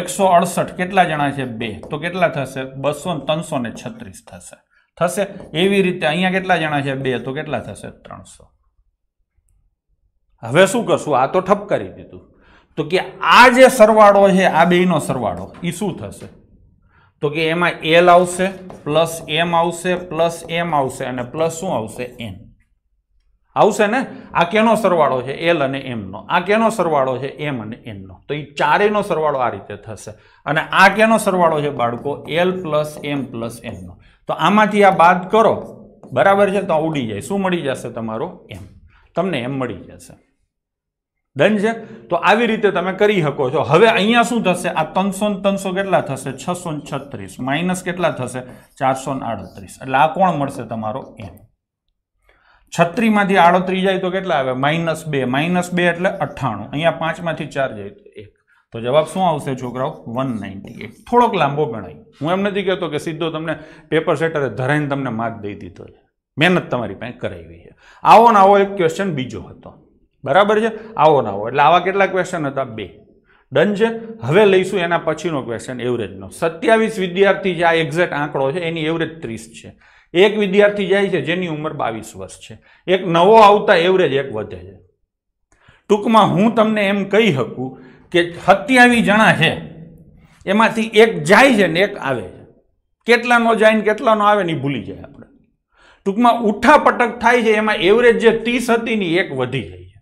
એકસો અડસઠ કેટલા જણા છે બે તો કેટલા થશે બસો ને ત્રણસો ને છત્રીસ થશે થશે એવી રીતે અહીંયા કેટલા જણા છે બે તો કેટલા થશે ત્રણસો હવે શું કરશું આ તો ઠપ કરી દીધું તો કે આ જે સરવાળો છે આ બેનો સરવાળો એ શું થશે તો કે એમાં એલ આવશે પ્લસ એમ આવશે પ્લસ એમ આવશે અને પ્લસ શું આવશે એન આવશે ને આ કેનો સરવાળો છે એલ અને એમનો આ કેનો સરવાળો છે એમ અને એનનો તો એ ચારેયનો સરવાળો આ રીતે થશે અને આ કેનો સરવાળો છે બાળકો એલ પ્લસ એમ પ્લસ એમનો તો આમાંથી આ બાદ કરો બરાબર છે તો ઉડી જાય શું મળી જશે તમારો એમ તમને એમ મળી જશે ડન છે તો આવી રીતે તમે કરી શકો છો હવે અહીંયા શું થશે આ ત્રણસો ત્રણસો કેટલા થશે છસો છત્રીસ માઇનસ કેટલા થશે ચારસો આડત્રીસ એટલે આ કોણ મળશે તમારો એમ છત્રીમાંથી આડત્રીસ જાય તો કેટલા આવે માઇનસ બે માઇનસ બે એટલે અઠ્ઠાણું અહીંયા પાંચમાંથી ચાર જાય તો એક તો જવાબ શું આવશે છોકરાઓ વન નાઇન્ટી એટ થોડોક લાંબો ગણાય હું એમ નથી કહેતો કે સીધો તમને પેપર સેટરે ધરાઈને તમને માર્ક દઈ દીધો છે મહેનત તમારી પાસે કરાવી છે આવો ને આવો એક ક્વેશ્ચન બીજો હતો બરાબર છે આવો ને આવો એટલે આવા કેટલા ક્વેશ્ચન હતા બે ડન છે હવે લઈશું એના પછીનો ક્વેશ્ચન એવરેજનો સત્યાવીસ વિદ્યાર્થી જે આ એક્ઝેક્ટ આંકડો છે એની એવરેજ ત્રીસ છે એક વિદ્યાર્થી જાય છે જેની ઉંમર બાવીસ વર્ષ છે એક નવો આવતા એવરેજ એક વધે છે ટૂંકમાં હું તમને એમ કહી શકું કે સત્યાવીસ જણા છે એમાંથી એક જાય છે ને એક આવે છે કેટલાનો જાય ને કેટલાનો આવે ને એ ભૂલી જાય આપણે ટૂંકમાં ઉઠાપટક થાય છે એમાં એવરેજ જે ત્રીસ હતી ને એક વધી જાય છે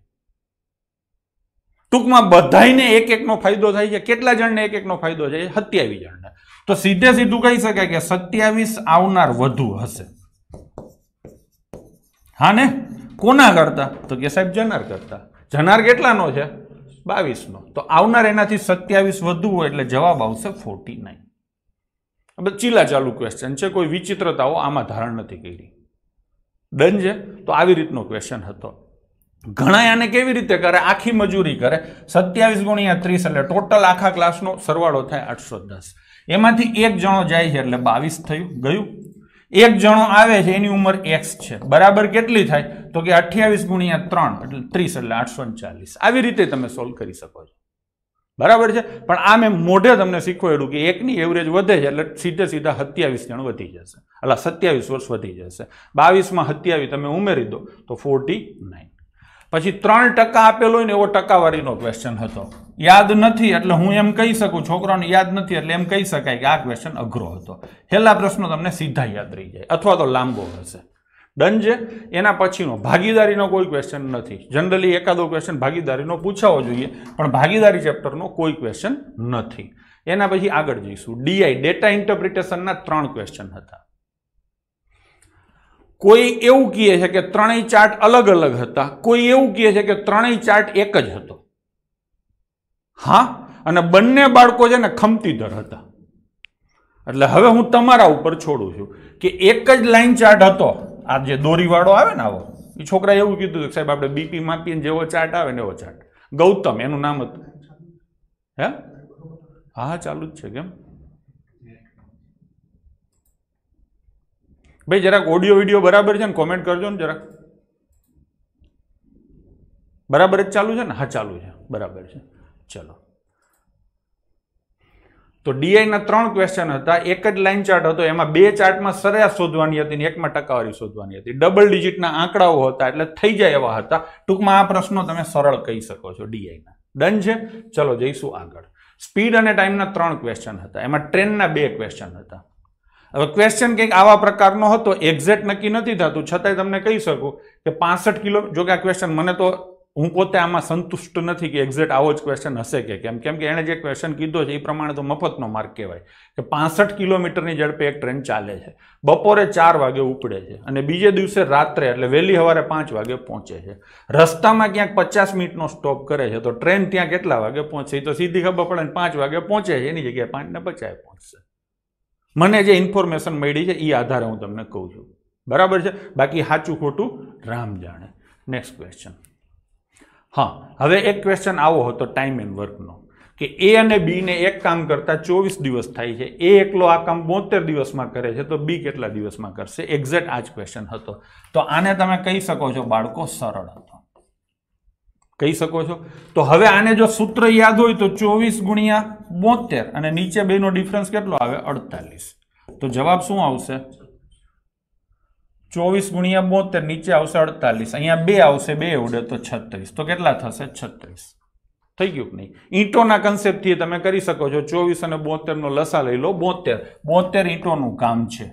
ટૂંકમાં બધાને એક એકનો ફાયદો થાય છે કેટલા જણને એક એકનો ફાયદો થાય છે સત્યાવીસ જણ તો સીધે સીધું કહી શકાય કે સત્યાવીસ આવનાર વધુ હશે હા ને કોના કરતા તો કે સાહેબ જનાર કરતા જનાર કેટલાનો છે બાવીસનો તો આવનાર એનાથી સત્યાવીસ વધુ હોય એટલે જવાબ આવશે ફોર્ટી નાઇન હવે ચીલા ચાલુ ક્વેશ્ચન છે કોઈ વિચિત્રતાઓ આમાં ધારણ નથી કરી ડન છે તો આવી રીતનો ક્વેશ્ચન હતો ઘણા આને કેવી રીતે કરે આખી મજૂરી કરે સત્યાવીસ ગુણ્યા ત્રીસ એટલે ટોટલ આખા ક્લાસનો સરવાળો થાય આઠસો દસ એમાંથી એક જણો જાય છે એટલે બાવીસ થયું ગયું એક જણો આવે છે એની ઉંમર એક્સ છે બરાબર કેટલી થાય તો કે અઠ્યાવીસ ગુણ્યા ત્રણ એટલે ત્રીસ એટલે આઠસો ચાલીસ આવી રીતે તમે સોલ્વ કરી શકો છો બરાબર છે પણ આ મેં મોઢે તમને શીખવાડ્યું કે એકની એવરેજ વધે છે એટલે સીધે સીધા સત્યાવીસ જણ વધી જશે એટલે સત્યાવીસ વર્ષ વધી જશે બાવીસમાં સત્યાવીસ તમે ઉમેરી દો તો ફોર્ટી નાઇન પછી ત્રણ ટકા આપેલો હોય ને એવો ટકાવારીનો ક્વેશ્ચન હતો યાદ નથી એટલે હું એમ કહી શકું છોકરાને યાદ નથી એટલે એમ કહી શકાય કે આ ક્વેશ્ચન અઘરો હતો પહેલા પ્રશ્નો તમને સીધા યાદ રહી જાય અથવા તો લાંબો હશે ડન એના પછીનો ભાગીદારીનો કોઈ ક્વેશ્ચન નથી જનરલી એકાદો ક્વેશ્ચન ભાગીદારીનો પૂછાવો જોઈએ પણ ભાગીદારી ચેપ્ટરનો કોઈ ક્વેશ્ચન નથી એના પછી આગળ જઈશું ડીઆઈ ડેટા ઇન્ટરપ્રિટેશનના ત્રણ ક્વેશ્ચન હતા કોઈ એવું કહે છે કે ત્રણેય ચાર્ટ અલગ અલગ હતા કોઈ એવું કહે છે કે ત્રણેય ચાર્ટ એક જ હતો હા અને બંને બાળકો છે ને ખમતીદર હતા એટલે હવે હું તમારા ઉપર છોડું છું કે એક જ લાઈન ચાર્ટ હતો આ જે દોરીવાળો આવે ને આવો એ છોકરાએ એવું કીધું કે સાહેબ આપણે બીપી માપીને જેવો ચાર્ટ આવે ને એવો ચાર્ટ ગૌતમ એનું નામ હતું હે હા ચાલુ જ છે કેમ ભાઈ જરાક ઓડિયો વિડિયો બરાબર છે ને કોમેન્ટ કરજો ને જરાક બરાબર જ ચાલુ છે ને હા ચાલુ છે બરાબર છે ચલો તો ડીઆઈના ત્રણ ક્વેશ્ચન હતા એક જ લાઇન ચાર્ટ હતો એમાં બે ચાર્ટમાં સરેરાશ શોધવાની હતી ને એકમાં ટકાવારી શોધવાની હતી ડબલ ડિજિટના આંકડાઓ હતા એટલે થઈ જાય એવા હતા ટૂંકમાં આ પ્રશ્નો તમે સરળ કહી શકો છો ડીઆઈના ડન છે ચલો જઈશું આગળ સ્પીડ અને ટાઈમના ત્રણ ક્વેશ્ચન હતા એમાં ટ્રેનના બે ક્વેશ્ચન હતા હવે ક્વેશ્ચન કંઈક આવા પ્રકારનો હતો એક્ઝેક્ટ નક્કી નથી થતું છતાંય તમને કહી શકું કે પાસઠ કિલો જો કે આ ક્વેશ્ચન મને તો હું પોતે આમાં સંતુષ્ટ નથી કે એક્ઝેક્ટ આવો જ ક્વેશ્ચન હશે કે કેમ કેમ કે એણે જે ક્વેશ્ચન કીધો છે એ પ્રમાણે તો મફતનો માર્ક કહેવાય કે પાસઠ કિલોમીટરની ઝડપે એક ટ્રેન ચાલે છે બપોરે ચાર વાગે ઉપડે છે અને બીજે દિવસે રાત્રે એટલે વહેલી સવારે પાંચ વાગે પહોંચે છે રસ્તામાં ક્યાંક પચાસ મિનિટનો સ્ટોપ કરે છે તો ટ્રેન ત્યાં કેટલા વાગે પહોંચશે એ તો સીધી ખબર પડે ને પાંચ વાગે પહોંચે છે એની જગ્યાએ પાંચને પચાએ પહોંચશે મને જે ઇન્ફોર્મેશન મળી છે એ આધારે હું તમને કહું છું બરાબર છે બાકી સાચું ખોટું રામ જાણે નેક્સ્ટ ક્વેશ્ચન હા હવે એક ક્વેશ્ચન આવો હતો ટાઈમ એન્ડ વર્કનો કે એ અને બીને એક કામ કરતાં ચોવીસ દિવસ થાય છે એ એકલો આ કામ બોતેર દિવસમાં કરે છે તો બી કેટલા દિવસમાં કરશે એક્ઝેક્ટ આ જ ક્વેશ્ચન હતો તો આને તમે કહી શકો છો બાળકો સરળ હતો કહી શકો છો તો હવે આને જો સૂત્ર યાદ હોય તો ચોવીસ ગુણ્યા બોતેર અને નીચે બેનો ડિફરન્સ કેટલો આવે અડતાલીસ તો જવાબ શું આવશે ચોવીસ ગુણ્યા બોતેર નીચે આવશે અડતાલીસ અહીંયા બે આવશે બે ઉડે તો છત્રીસ તો કેટલા થશે છત્રીસ થઈ ગયું નહીં ઈંટોના કન્સેપ્ટથી તમે કરી શકો છો ચોવીસ અને બોતેરનો લસા લઈ લો બોતેર બોતેર ઈંટોનું કામ છે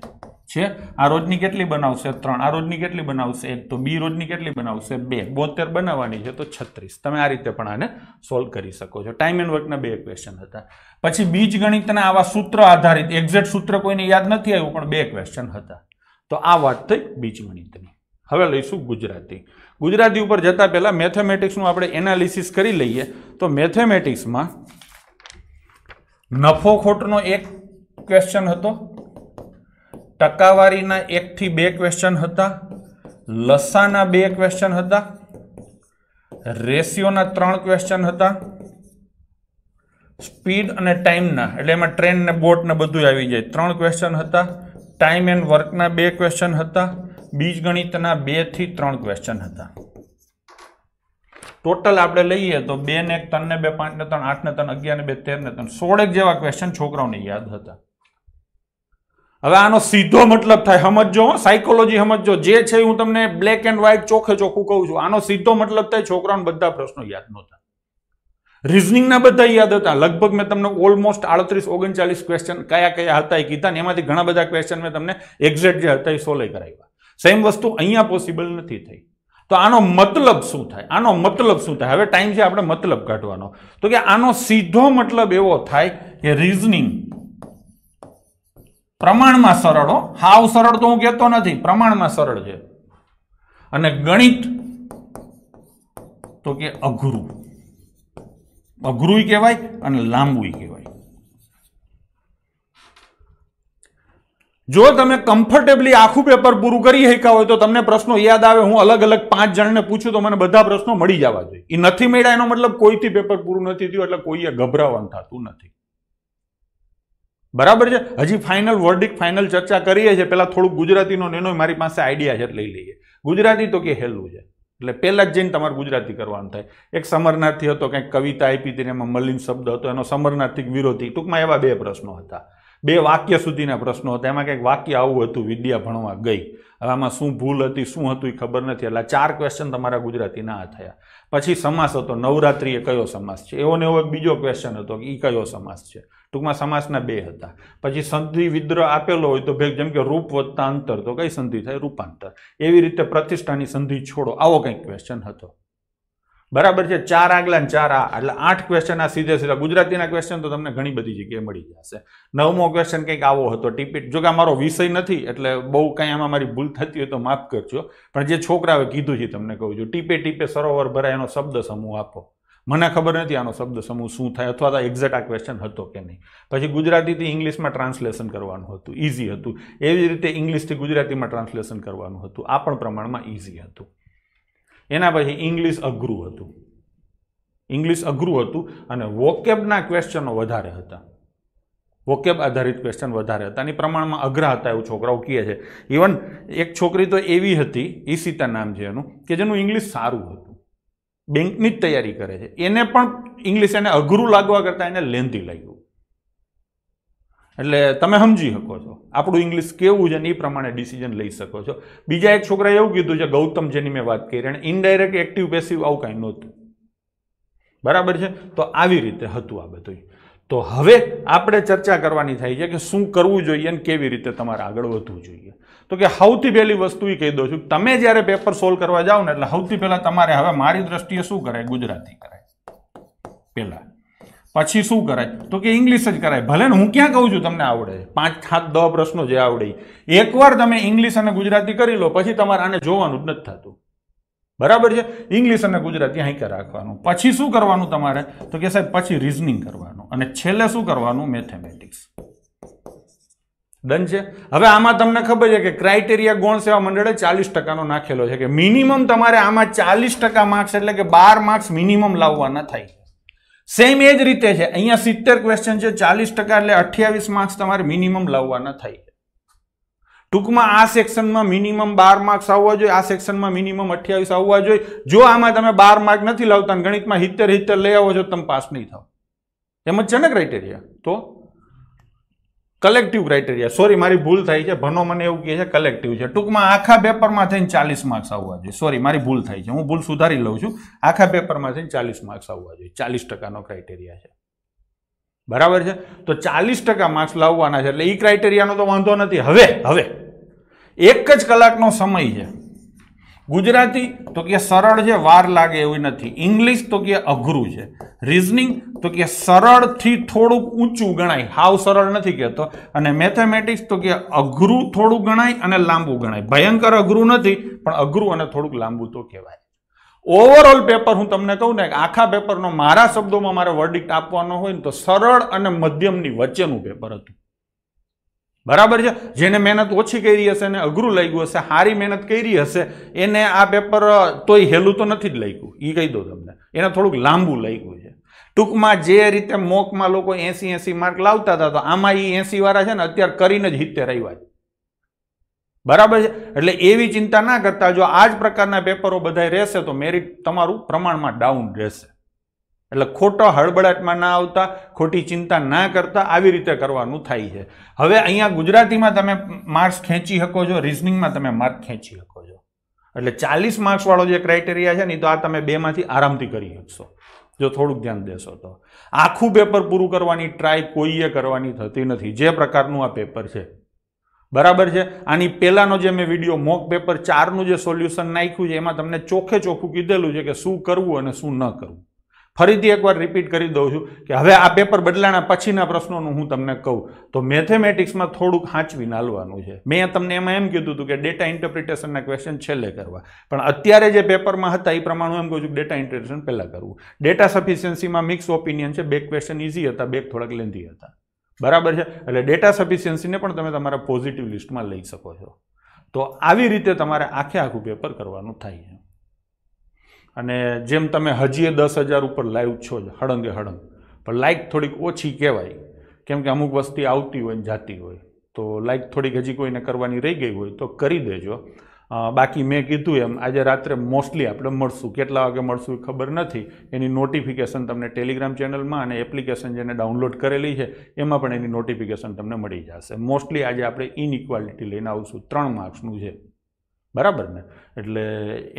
છે આ રોજની કેટલી બનાવશે ત્રણ આ રોજની કેટલી બનાવશે એક તો બી રોજની કેટલી બનાવશે બે બોતેર બનાવવાની છે તો છત્રીસ તમે આ રીતે પણ આને સોલ્વ કરી શકો છો ટાઈમ એન્ડ વર્કના બે ક્વેશ્ચન હતા પછી બીજ ગણિતના આવા સૂત્ર આધારિત એક્ઝેક્ટ સૂત્ર કોઈને યાદ નથી આવ્યું પણ બે ક્વેશ્ચન હતા તો આ વાત થઈ બીજ ગણિતની હવે લઈશું ગુજરાતી ગુજરાતી ઉપર જતા પહેલાં મેથેમેટિક્સનું આપણે એનાલિસિસ કરી લઈએ તો મેથેમેટિક્સમાં નફો ખોટનો એક ક્વેશ્ચન હતો ટકાવારીના એકથી બે ક્વેશ્ચન હતા લસાના બે ક્વેશ્ચન હતા રેશિયોના ત્રણ ક્વેશ્ચન હતા સ્પીડ અને ટાઈમના એટલે એમાં ટ્રેન ને બોટ ને બધું આવી જાય ત્રણ ક્વેશ્ચન હતા ટાઈમ એન્ડ વર્કના બે ક્વેશ્ચન હતા બીજગણિતના બેથી ત્રણ ક્વેશ્ચન હતા ટોટલ આપણે લઈએ તો બે ને એક ત્રણ ને બે પાંચ ને ત્રણ આઠ ને ત્રણ અગિયાર ને બે તેર ને ત્રણ સોળેક જેવા ક્વેશ્ચન છોકરાઓને યાદ હતા હવે આનો સીધો મતલબ થાય સમજો સાયકોલોજી સમજો જે છે હું તમને બ્લેક એન્ડ વ્હાઇટ ચોખે ચોખ્ખું કહું છું આનો સીધો મતલબ થાય છોકરાઓને બધા પ્રશ્નો યાદ નહોતા રિઝનિંગના બધા યાદ હતા લગભગ મેં તમને ઓલમોસ્ટ આડત્રીસ ઓગણચાલીસ ક્વેશ્ચન કયા કયા હતા એ કીધા ને એમાંથી ઘણા બધા ક્વેશ્ચન મેં તમને એક્ઝેક્ટ જે હતા એ સોલે કરાવ્યા સેમ વસ્તુ અહીંયા પોસિબલ નથી થઈ તો આનો મતલબ શું થાય આનો મતલબ શું થાય હવે ટાઈમ છે આપણે મતલબ કાઢવાનો તો કે આનો સીધો મતલબ એવો થાય કે રિઝનિંગ પ્રમાણમાં સરળ હો હાવ સરળ તો હું કહેતો નથી પ્રમાણમાં સરળ છે અને ગણિત તો કે અઘરું અઘરું કહેવાય અને લાંબુય કહેવાય જો તમે કમ્ફર્ટેબલી આખું પેપર પૂરું કરી શક્યા હોય તો તમને પ્રશ્નો યાદ આવે હું અલગ અલગ પાંચ જણને પૂછું તો મને બધા પ્રશ્નો મળી જવા જોઈએ એ નથી મળ્યા એનો મતલબ કોઈથી પેપર પૂરું નથી થયું એટલે કોઈએ ગભરાવાનું થતું નથી બરાબર છે હજી ફાઇનલ વર્ડિક ફાઇનલ ચર્ચા કરીએ છીએ પહેલાં થોડુંક ગુજરાતીનો નેનો મારી પાસે આઈડિયા છે લઈ લઈએ ગુજરાતી તો કે હેલું છે એટલે પહેલાં જ જઈને તમારે ગુજરાતી કરવાનું થાય એક સમરનાથી હતો કંઈક કવિતા આપી હતી એમાં મલિન શબ્દ હતો એનો સમરનાથી વિરોધી ટૂંકમાં એવા બે પ્રશ્નો હતા બે વાક્ય સુધીના પ્રશ્નો હતા એમાં કંઈક વાક્ય આવું હતું વિદ્યા ભણવા ગઈ હવે આમાં શું ભૂલ હતી શું હતું એ ખબર નથી એટલે ચાર ક્વેશ્ચન તમારા ગુજરાતીના આ થયા પછી સમાસ હતો નવરાત્રિએ કયો સમાસ છે એવો ને એવો એક બીજો ક્વેશ્ચન હતો કે એ કયો સમાસ છે ટૂંકમાં સમાસના બે હતા પછી સંધિ વિદ્રહ આપેલો હોય તો ભેગ જેમ કે રૂપ વધતા અંતર તો કઈ સંધિ થાય રૂપાંતર એવી રીતે પ્રતિષ્ઠાની સંધિ છોડો આવો કંઈક ક્વેશ્ચન હતો બરાબર છે ચાર આગલા ને ચાર આ એટલે આઠ ક્વેશ્ચન આ સીધે સીધા ગુજરાતીના ક્વેશ્ચન તો તમને ઘણી બધી જગ્યાએ મળી જશે નવમો ક્વેશ્ચન કંઈક આવો હતો ટીપીટ જોકે કે મારો વિષય નથી એટલે બહુ કાંઈ આમાં મારી ભૂલ થતી હોય તો માફ કરજો પણ જે છોકરાઓએ કીધું છે તમને કહું છું ટીપે ટીપે સરોવર ભરાય એનો શબ્દ સમૂહ આપો મને ખબર નથી આનો શબ્દ સમૂહ શું થાય અથવા તો એક્ઝેક્ટ આ ક્વેશ્ચન હતો કે નહીં પછી ગુજરાતીથી ઇંગ્લિશમાં ટ્રાન્સલેશન કરવાનું હતું ઇઝી હતું એવી રીતે ઇંગ્લિશથી ગુજરાતીમાં ટ્રાન્સલેશન કરવાનું હતું આ પણ પ્રમાણમાં ઇઝી હતું એના પછી ઇંગ્લિશ અઘરું હતું ઇંગ્લિશ અઘરું હતું અને વોકેબના ક્વેશ્ચનો વધારે હતા વોકેબ આધારિત ક્વેશ્ચન વધારે હતા અને પ્રમાણમાં અઘરા હતા એવું છોકરાઓ કહે છે ઇવન એક છોકરી તો એવી હતી ઈશિતા નામ છે એનું કે જેનું ઇંગ્લિશ સારું હતું બેંકની જ તૈયારી કરે છે એને પણ ઇંગ્લિશ એને અઘરું લાગવા કરતાં એને લેન્ધી લાગ્યું એટલે તમે સમજી શકો છો આપણું ઇંગ્લિશ કેવું છે ને એ પ્રમાણે ડિસિઝન લઈ શકો છો બીજા એક છોકરાએ એવું કીધું છે ગૌતમ જેની મેં વાત કરી અને ઇનડાયરેક્ટ એક્ટિવ પેસિવ આવું કાંઈ નહોતું બરાબર છે તો આવી રીતે હતું આ બધું તો હવે આપણે ચર્ચા કરવાની થાય છે કે શું કરવું જોઈએ અને કેવી રીતે તમારે આગળ વધવું જોઈએ તો કે સૌથી પહેલી વસ્તુ એ કહી દઉં છું તમે જ્યારે પેપર સોલ્વ કરવા જાઓ ને એટલે સૌથી પહેલાં તમારે હવે મારી દ્રષ્ટિએ શું કરાય ગુજરાતી કરાય પહેલાં પછી શું કરાય તો કે ઇંગ્લિશ જ કરાય ભલે ને હું ક્યાં કહું છું તમને આવડે પાંચ સાત દસ પ્રશ્નો જે આવડે એકવાર તમે ઇંગ્લિશ અને ગુજરાતી કરી લો પછી તમારે આને જોવાનું જ નથી થતું બરાબર છે ઇંગ્લિશ અને ગુજરાતી અહીં રાખવાનું પછી શું કરવાનું તમારે તો કે સાહેબ પછી રિઝનિંગ કરવાનું અને છેલ્લે શું કરવાનું મેથેમેટિક્સ ડન છે હવે આમાં તમને ખબર છે કે ક્રાઇટેરિયા ગૌણ સેવા મંડળે ચાલીસ ટકાનો નાખેલો છે કે મિનિમમ તમારે આમાં ચાલીસ ટકા માર્ક્સ એટલે કે બાર માર્ક્સ મિનિમમ લાવવાના થાય સેમ એ જ રીતે છે અહીંયા સિત્તેર ક્વેશ્ચન છે ચાલીસ ટકા એટલે અઠ્યાવીસ માર્ક્સ તમારે મિનિમમ લાવવાના થાય ટૂંકમાં આ સેક્શનમાં મિનિમમ બાર માર્ક્સ આવવા જોઈએ આ સેક્શનમાં મિનિમમ અઠ્યાવીસ આવવા જોઈએ જો આમાં તમે બાર માર્ક નથી લાવતા ગણિતમાં હિત્તેર હિત્તેર લઈ આવો છો તમે પાસ નહીં થાવ એમ જ છે ને ક્રાઇટેરિયા તો કલેક્ટિવ ક્રાઇટેરિયા સોરી મારી ભૂલ થાય છે ભનો મને એવું કહે છે કલેક્ટિવ છે ટૂંકમાં આખા પેપરમાં થઈને ચાલીસ માર્ક્સ આવવા જોઈએ સોરી મારી ભૂલ થાય છે હું ભૂલ સુધારી લઉં છું આખા પેપરમાં થઈને ચાલીસ માર્ક્સ આવવા જોઈએ ચાલીસ ટકાનો ક્રાઇટેરિયા છે બરાબર છે તો ચાલીસ ટકા માર્ક્સ લાવવાના છે એટલે એ ક્રાઇટેરિયાનો તો વાંધો નથી હવે હવે એક જ કલાકનો સમય છે ગુજરાતી તો કે સરળ છે વાર લાગે એવી નથી ઇંગ્લિશ તો કે અઘરું છે રિઝનિંગ તો કે સરળથી થોડુંક ઊંચું ગણાય હાવ સરળ નથી કહેતો અને મેથેમેટિક્સ તો કે અઘરું થોડું ગણાય અને લાંબુ ગણાય ભયંકર અઘરું નથી પણ અઘરું અને થોડુંક લાંબુ તો કહેવાય ઓવરઓલ પેપર હું તમને કહું ને કે આખા પેપરનો મારા શબ્દોમાં મારે વર્ડિક્ટ આપવાનો હોય ને તો સરળ અને મધ્યમની વચ્ચેનું પેપર હતું બરાબર છે જેને મહેનત ઓછી કરી હશે ને અઘરું લાગ્યું હશે સારી મહેનત કરી હશે એને આ પેપર તોય હેલું તો નથી જ લાગ્યું એ કહી દો તમને એને થોડુંક લાંબુ લાગ્યું છે ટૂંકમાં જે રીતે મોકમાં લોકો એસી એસી માર્ક લાવતા હતા તો આમાં એ એસી વાળા છે ને અત્યારે કરીને જ હિત્તેર આવ્યા બરાબર છે એટલે એવી ચિંતા ના કરતા જો આ જ પ્રકારના પેપરો બધા રહેશે તો મેરિટ તમારું પ્રમાણમાં ડાઉન રહેશે એટલે ખોટો હળબળાટમાં ના આવતા ખોટી ચિંતા ના કરતા આવી રીતે કરવાનું થાય છે હવે અહીંયા ગુજરાતીમાં તમે માર્ક્સ ખેંચી શકો છો રિઝનિંગમાં તમે માર્ક ખેંચી શકો છો એટલે ચાલીસ માર્ક્સવાળો જે ક્રાઇટેરિયા છે ને તો આ તમે બેમાંથી આરામથી કરી શકશો જો થોડુંક ધ્યાન દેશો તો આખું પેપર પૂરું કરવાની ટ્રાય કોઈએ કરવાની થતી નથી જે પ્રકારનું આ પેપર છે બરાબર છે આની પહેલાંનો જે મેં વિડીયો મોક પેપર ચારનું જે સોલ્યુશન નાખ્યું છે એમાં તમને ચોખ્ખે ચોખ્ખું કીધેલું છે કે શું કરવું અને શું ન કરવું ફરીથી એકવાર રિપીટ કરી દઉં છું કે હવે આ પેપર બદલાણા પછીના પ્રશ્નોનું હું તમને કહું તો મેથેમેટિક્સમાં થોડુંક હાંચવી નાલવાનું છે મેં તમને એમાં એમ કીધું હતું કે ડેટા ઇન્ટરપ્રિટેશનના ક્વેશ્ચન છેલ્લે કરવા પણ અત્યારે જે પેપરમાં હતા એ પ્રમાણે એમ કહું છું ડેટા ઇન્ટરપ્રિટેશન પહેલાં કરવું ડેટા સફિશિયન્સીમાં મિક્સ ઓપિનિયન છે બે ક્વેશ્ચન ઇઝી હતા બે થોડાક લેન્ધી હતા બરાબર છે એટલે ડેટા સફિશિયન્સીને પણ તમે તમારા પોઝિટિવ લિસ્ટમાં લઈ શકો છો તો આવી રીતે તમારે આખે આખું પેપર કરવાનું થાય છે અને જેમ તમે હજીએ દસ હજાર ઉપર લાઈવ છો જ હળંગે હળંગ પણ લાઈક થોડીક ઓછી કહેવાય કેમ કે અમુક વસ્તી આવતી હોય ને જાતી હોય તો લાઇક થોડીક હજી કોઈને કરવાની રહી ગઈ હોય તો કરી દેજો બાકી મેં કીધું એમ આજે રાત્રે મોસ્ટલી આપણે મળશું કેટલા વાગે મળશું એ ખબર નથી એની નોટિફિકેશન તમને ટેલિગ્રામ ચેનલમાં અને એપ્લિકેશન જેને ડાઉનલોડ કરેલી છે એમાં પણ એની નોટિફિકેશન તમને મળી જશે મોસ્ટલી આજે આપણે ઇનઇક્વાલિટી લઈને આવશું ત્રણ માર્ક્સનું છે બરાબર ને એટલે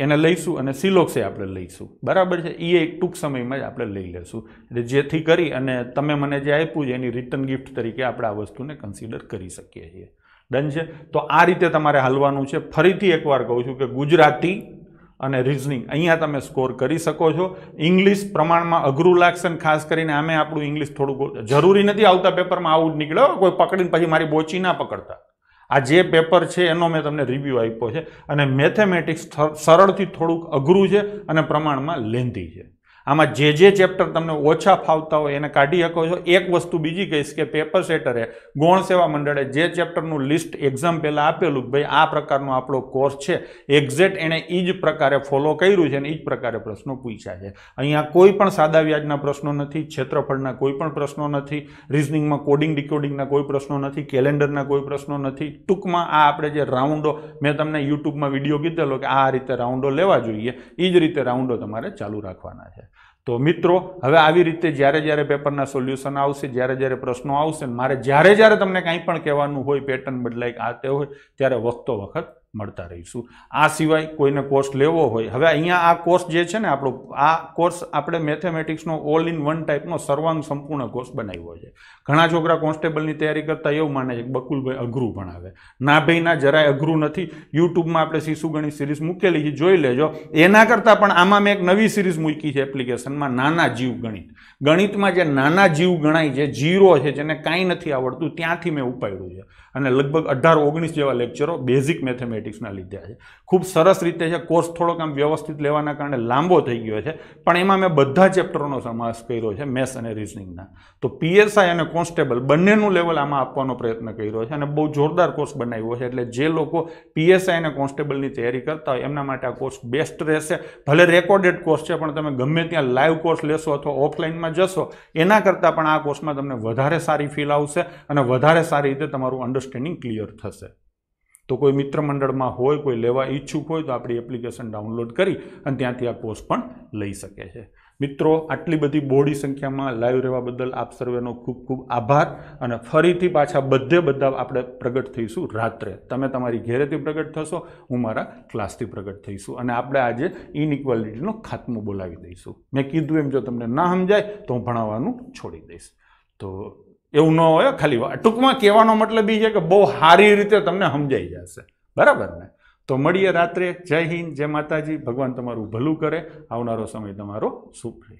એને લઈશું અને સિલોક્સે આપણે લઈશું બરાબર છે એ એક ટૂંક સમયમાં જ આપણે લઈ લેશું એટલે જેથી કરી અને તમે મને જે આપ્યું છે એની રિટર્ન ગિફ્ટ તરીકે આપણે આ વસ્તુને કન્સિડર કરી શકીએ છીએ ડન છે તો આ રીતે તમારે હાલવાનું છે ફરીથી એકવાર કહું છું કે ગુજરાતી અને રિઝનિંગ અહીંયા તમે સ્કોર કરી શકો છો ઇંગ્લિશ પ્રમાણમાં અઘરું લાગશે ને ખાસ કરીને આમે આપણું ઇંગ્લિશ થોડું જરૂરી નથી આવતા પેપરમાં આવું જ નીકળ્યો કોઈ પકડીને પછી મારી બોચી ના પકડતા આ જે પેપર છે એનો મેં તમને રિવ્યૂ આપ્યો છે અને મેથેમેટિક્સ સરળથી થોડુંક અઘરું છે અને પ્રમાણમાં લેન્ધી છે આમાં જે જે ચેપ્ટર તમને ઓછા ફાવતા હોય એને કાઢી શકો છો એક વસ્તુ બીજી કહીશ કે પેપર સેટરે ગૌણ સેવા મંડળે જે ચેપ્ટરનું લિસ્ટ એક્ઝામ પહેલાં આપેલું ભાઈ આ પ્રકારનો આપણો કોર્સ છે એક્ઝેક્ટ એણે એ જ પ્રકારે ફોલો કર્યું છે અને એ જ પ્રકારે પ્રશ્નો પૂછ્યા છે અહીંયા કોઈ પણ સાદા વ્યાજના પ્રશ્નો નથી ક્ષેત્રફળના કોઈ પણ પ્રશ્નો નથી રિઝનિંગમાં કોડિંગ ડિકોડિંગના કોઈ પ્રશ્નો નથી કેલેન્ડરના કોઈ પ્રશ્નો નથી ટૂંકમાં આ આપણે જે રાઉન્ડો મેં તમને યુટ્યુબમાં વિડીયો કીધેલો કે આ રીતે રાઉન્ડો લેવા જોઈએ એ જ રીતે રાઉન્ડો તમારે ચાલુ રાખવાના છે તો મિત્રો હવે આવી રીતે જ્યારે જ્યારે પેપરના સોલ્યુશન આવશે જ્યારે જ્યારે પ્રશ્નો આવશે મારે જ્યારે જ્યારે તમને કાંઈ પણ કહેવાનું હોય પેટર્ન બદલાય આ તે હોય ત્યારે વખતો વખત મળતા રહીશું આ સિવાય કોઈને કોર્સ લેવો હોય હવે અહીંયા આ કોર્સ જે છે ને આપણો આ કોર્સ આપણે મેથેમેટિક્સનો ઓલ ઇન વન ટાઈપનો સર્વાંગ સંપૂર્ણ કોર્સ બનાવ્યો છે ઘણા છોકરા કોન્સ્ટેબલની તૈયારી કરતા એવું માને છે બકુલભાઈ અઘરું ભણાવે ના ભાઈ ના જરાય અઘરું નથી યુટ્યુબમાં આપણે શિશુ ગણિત સિરીઝ મૂકેલી છે જોઈ લેજો એના કરતાં પણ આમાં મેં એક નવી સિરીઝ મૂકી છે એપ્લિકેશનમાં નાના જીવ ગણિત ગણિતમાં જે નાના જીવ ગણાય છે જીરો છે જેને કાંઈ નથી આવડતું ત્યાંથી મેં ઉપાડ્યું છે અને લગભગ અઢાર ઓગણીસ જેવા લેક્ચરો બેઝિક મેથેમેટિક્સના લીધા છે ખૂબ સરસ રીતે છે કોર્સ થોડોક આમ વ્યવસ્થિત લેવાના કારણે લાંબો થઈ ગયો છે પણ એમાં મેં બધા ચેપ્ટરોનો સમાવેશ કર્યો છે મેથ્સ અને રિઝનિંગના તો પીએસઆઈ અને કોન્સ્ટેબલ બંનેનું લેવલ આમાં આપવાનો પ્રયત્ન કર્યો છે અને બહુ જોરદાર કોર્સ બનાવ્યો છે એટલે જે લોકો પીએસઆઈ અને કોન્સ્ટેબલની તૈયારી કરતા હોય એમના માટે આ કોર્સ બેસ્ટ રહેશે ભલે રેકોર્ડેડ કોર્સ છે પણ તમે ગમે ત્યાં લાઈવ કોર્સ લેશો અથવા ઓફલાઈનમાં જશો એના કરતાં પણ આ કોર્સમાં તમને વધારે સારી ફીલ આવશે અને વધારે સારી રીતે તમારું અંડર અન્ડરસ્ટેન્ડિંગ ક્લિયર થશે તો કોઈ મિત્ર મંડળમાં હોય કોઈ લેવા ઈચ્છુક હોય તો આપણી એપ્લિકેશન ડાઉનલોડ કરી અને ત્યાંથી આ કોર્સ પણ લઈ શકે છે મિત્રો આટલી બધી બોડી સંખ્યામાં લાઈવ રહેવા બદલ આપ સર્વેનો ખૂબ ખૂબ આભાર અને ફરીથી પાછા બધે બધા આપણે પ્રગટ થઈશું રાત્રે તમે તમારી ઘેરેથી પ્રગટ થશો હું મારા ક્લાસથી પ્રગટ થઈશું અને આપણે આજે ઇનઇક્વાલિટીનો ખાતમો બોલાવી દઈશું મેં કીધું એમ જો તમને ના સમજાય તો હું ભણાવવાનું છોડી દઈશ તો એવું ન હોય ખાલી ટૂંકમાં કહેવાનો મતલબ એ છે કે બહુ સારી રીતે તમને સમજાઈ જશે બરાબર ને તો મળીએ રાત્રે જય હિન્દ જય માતાજી ભગવાન તમારું ભલું કરે આવનારો સમય તમારો સુખ રહે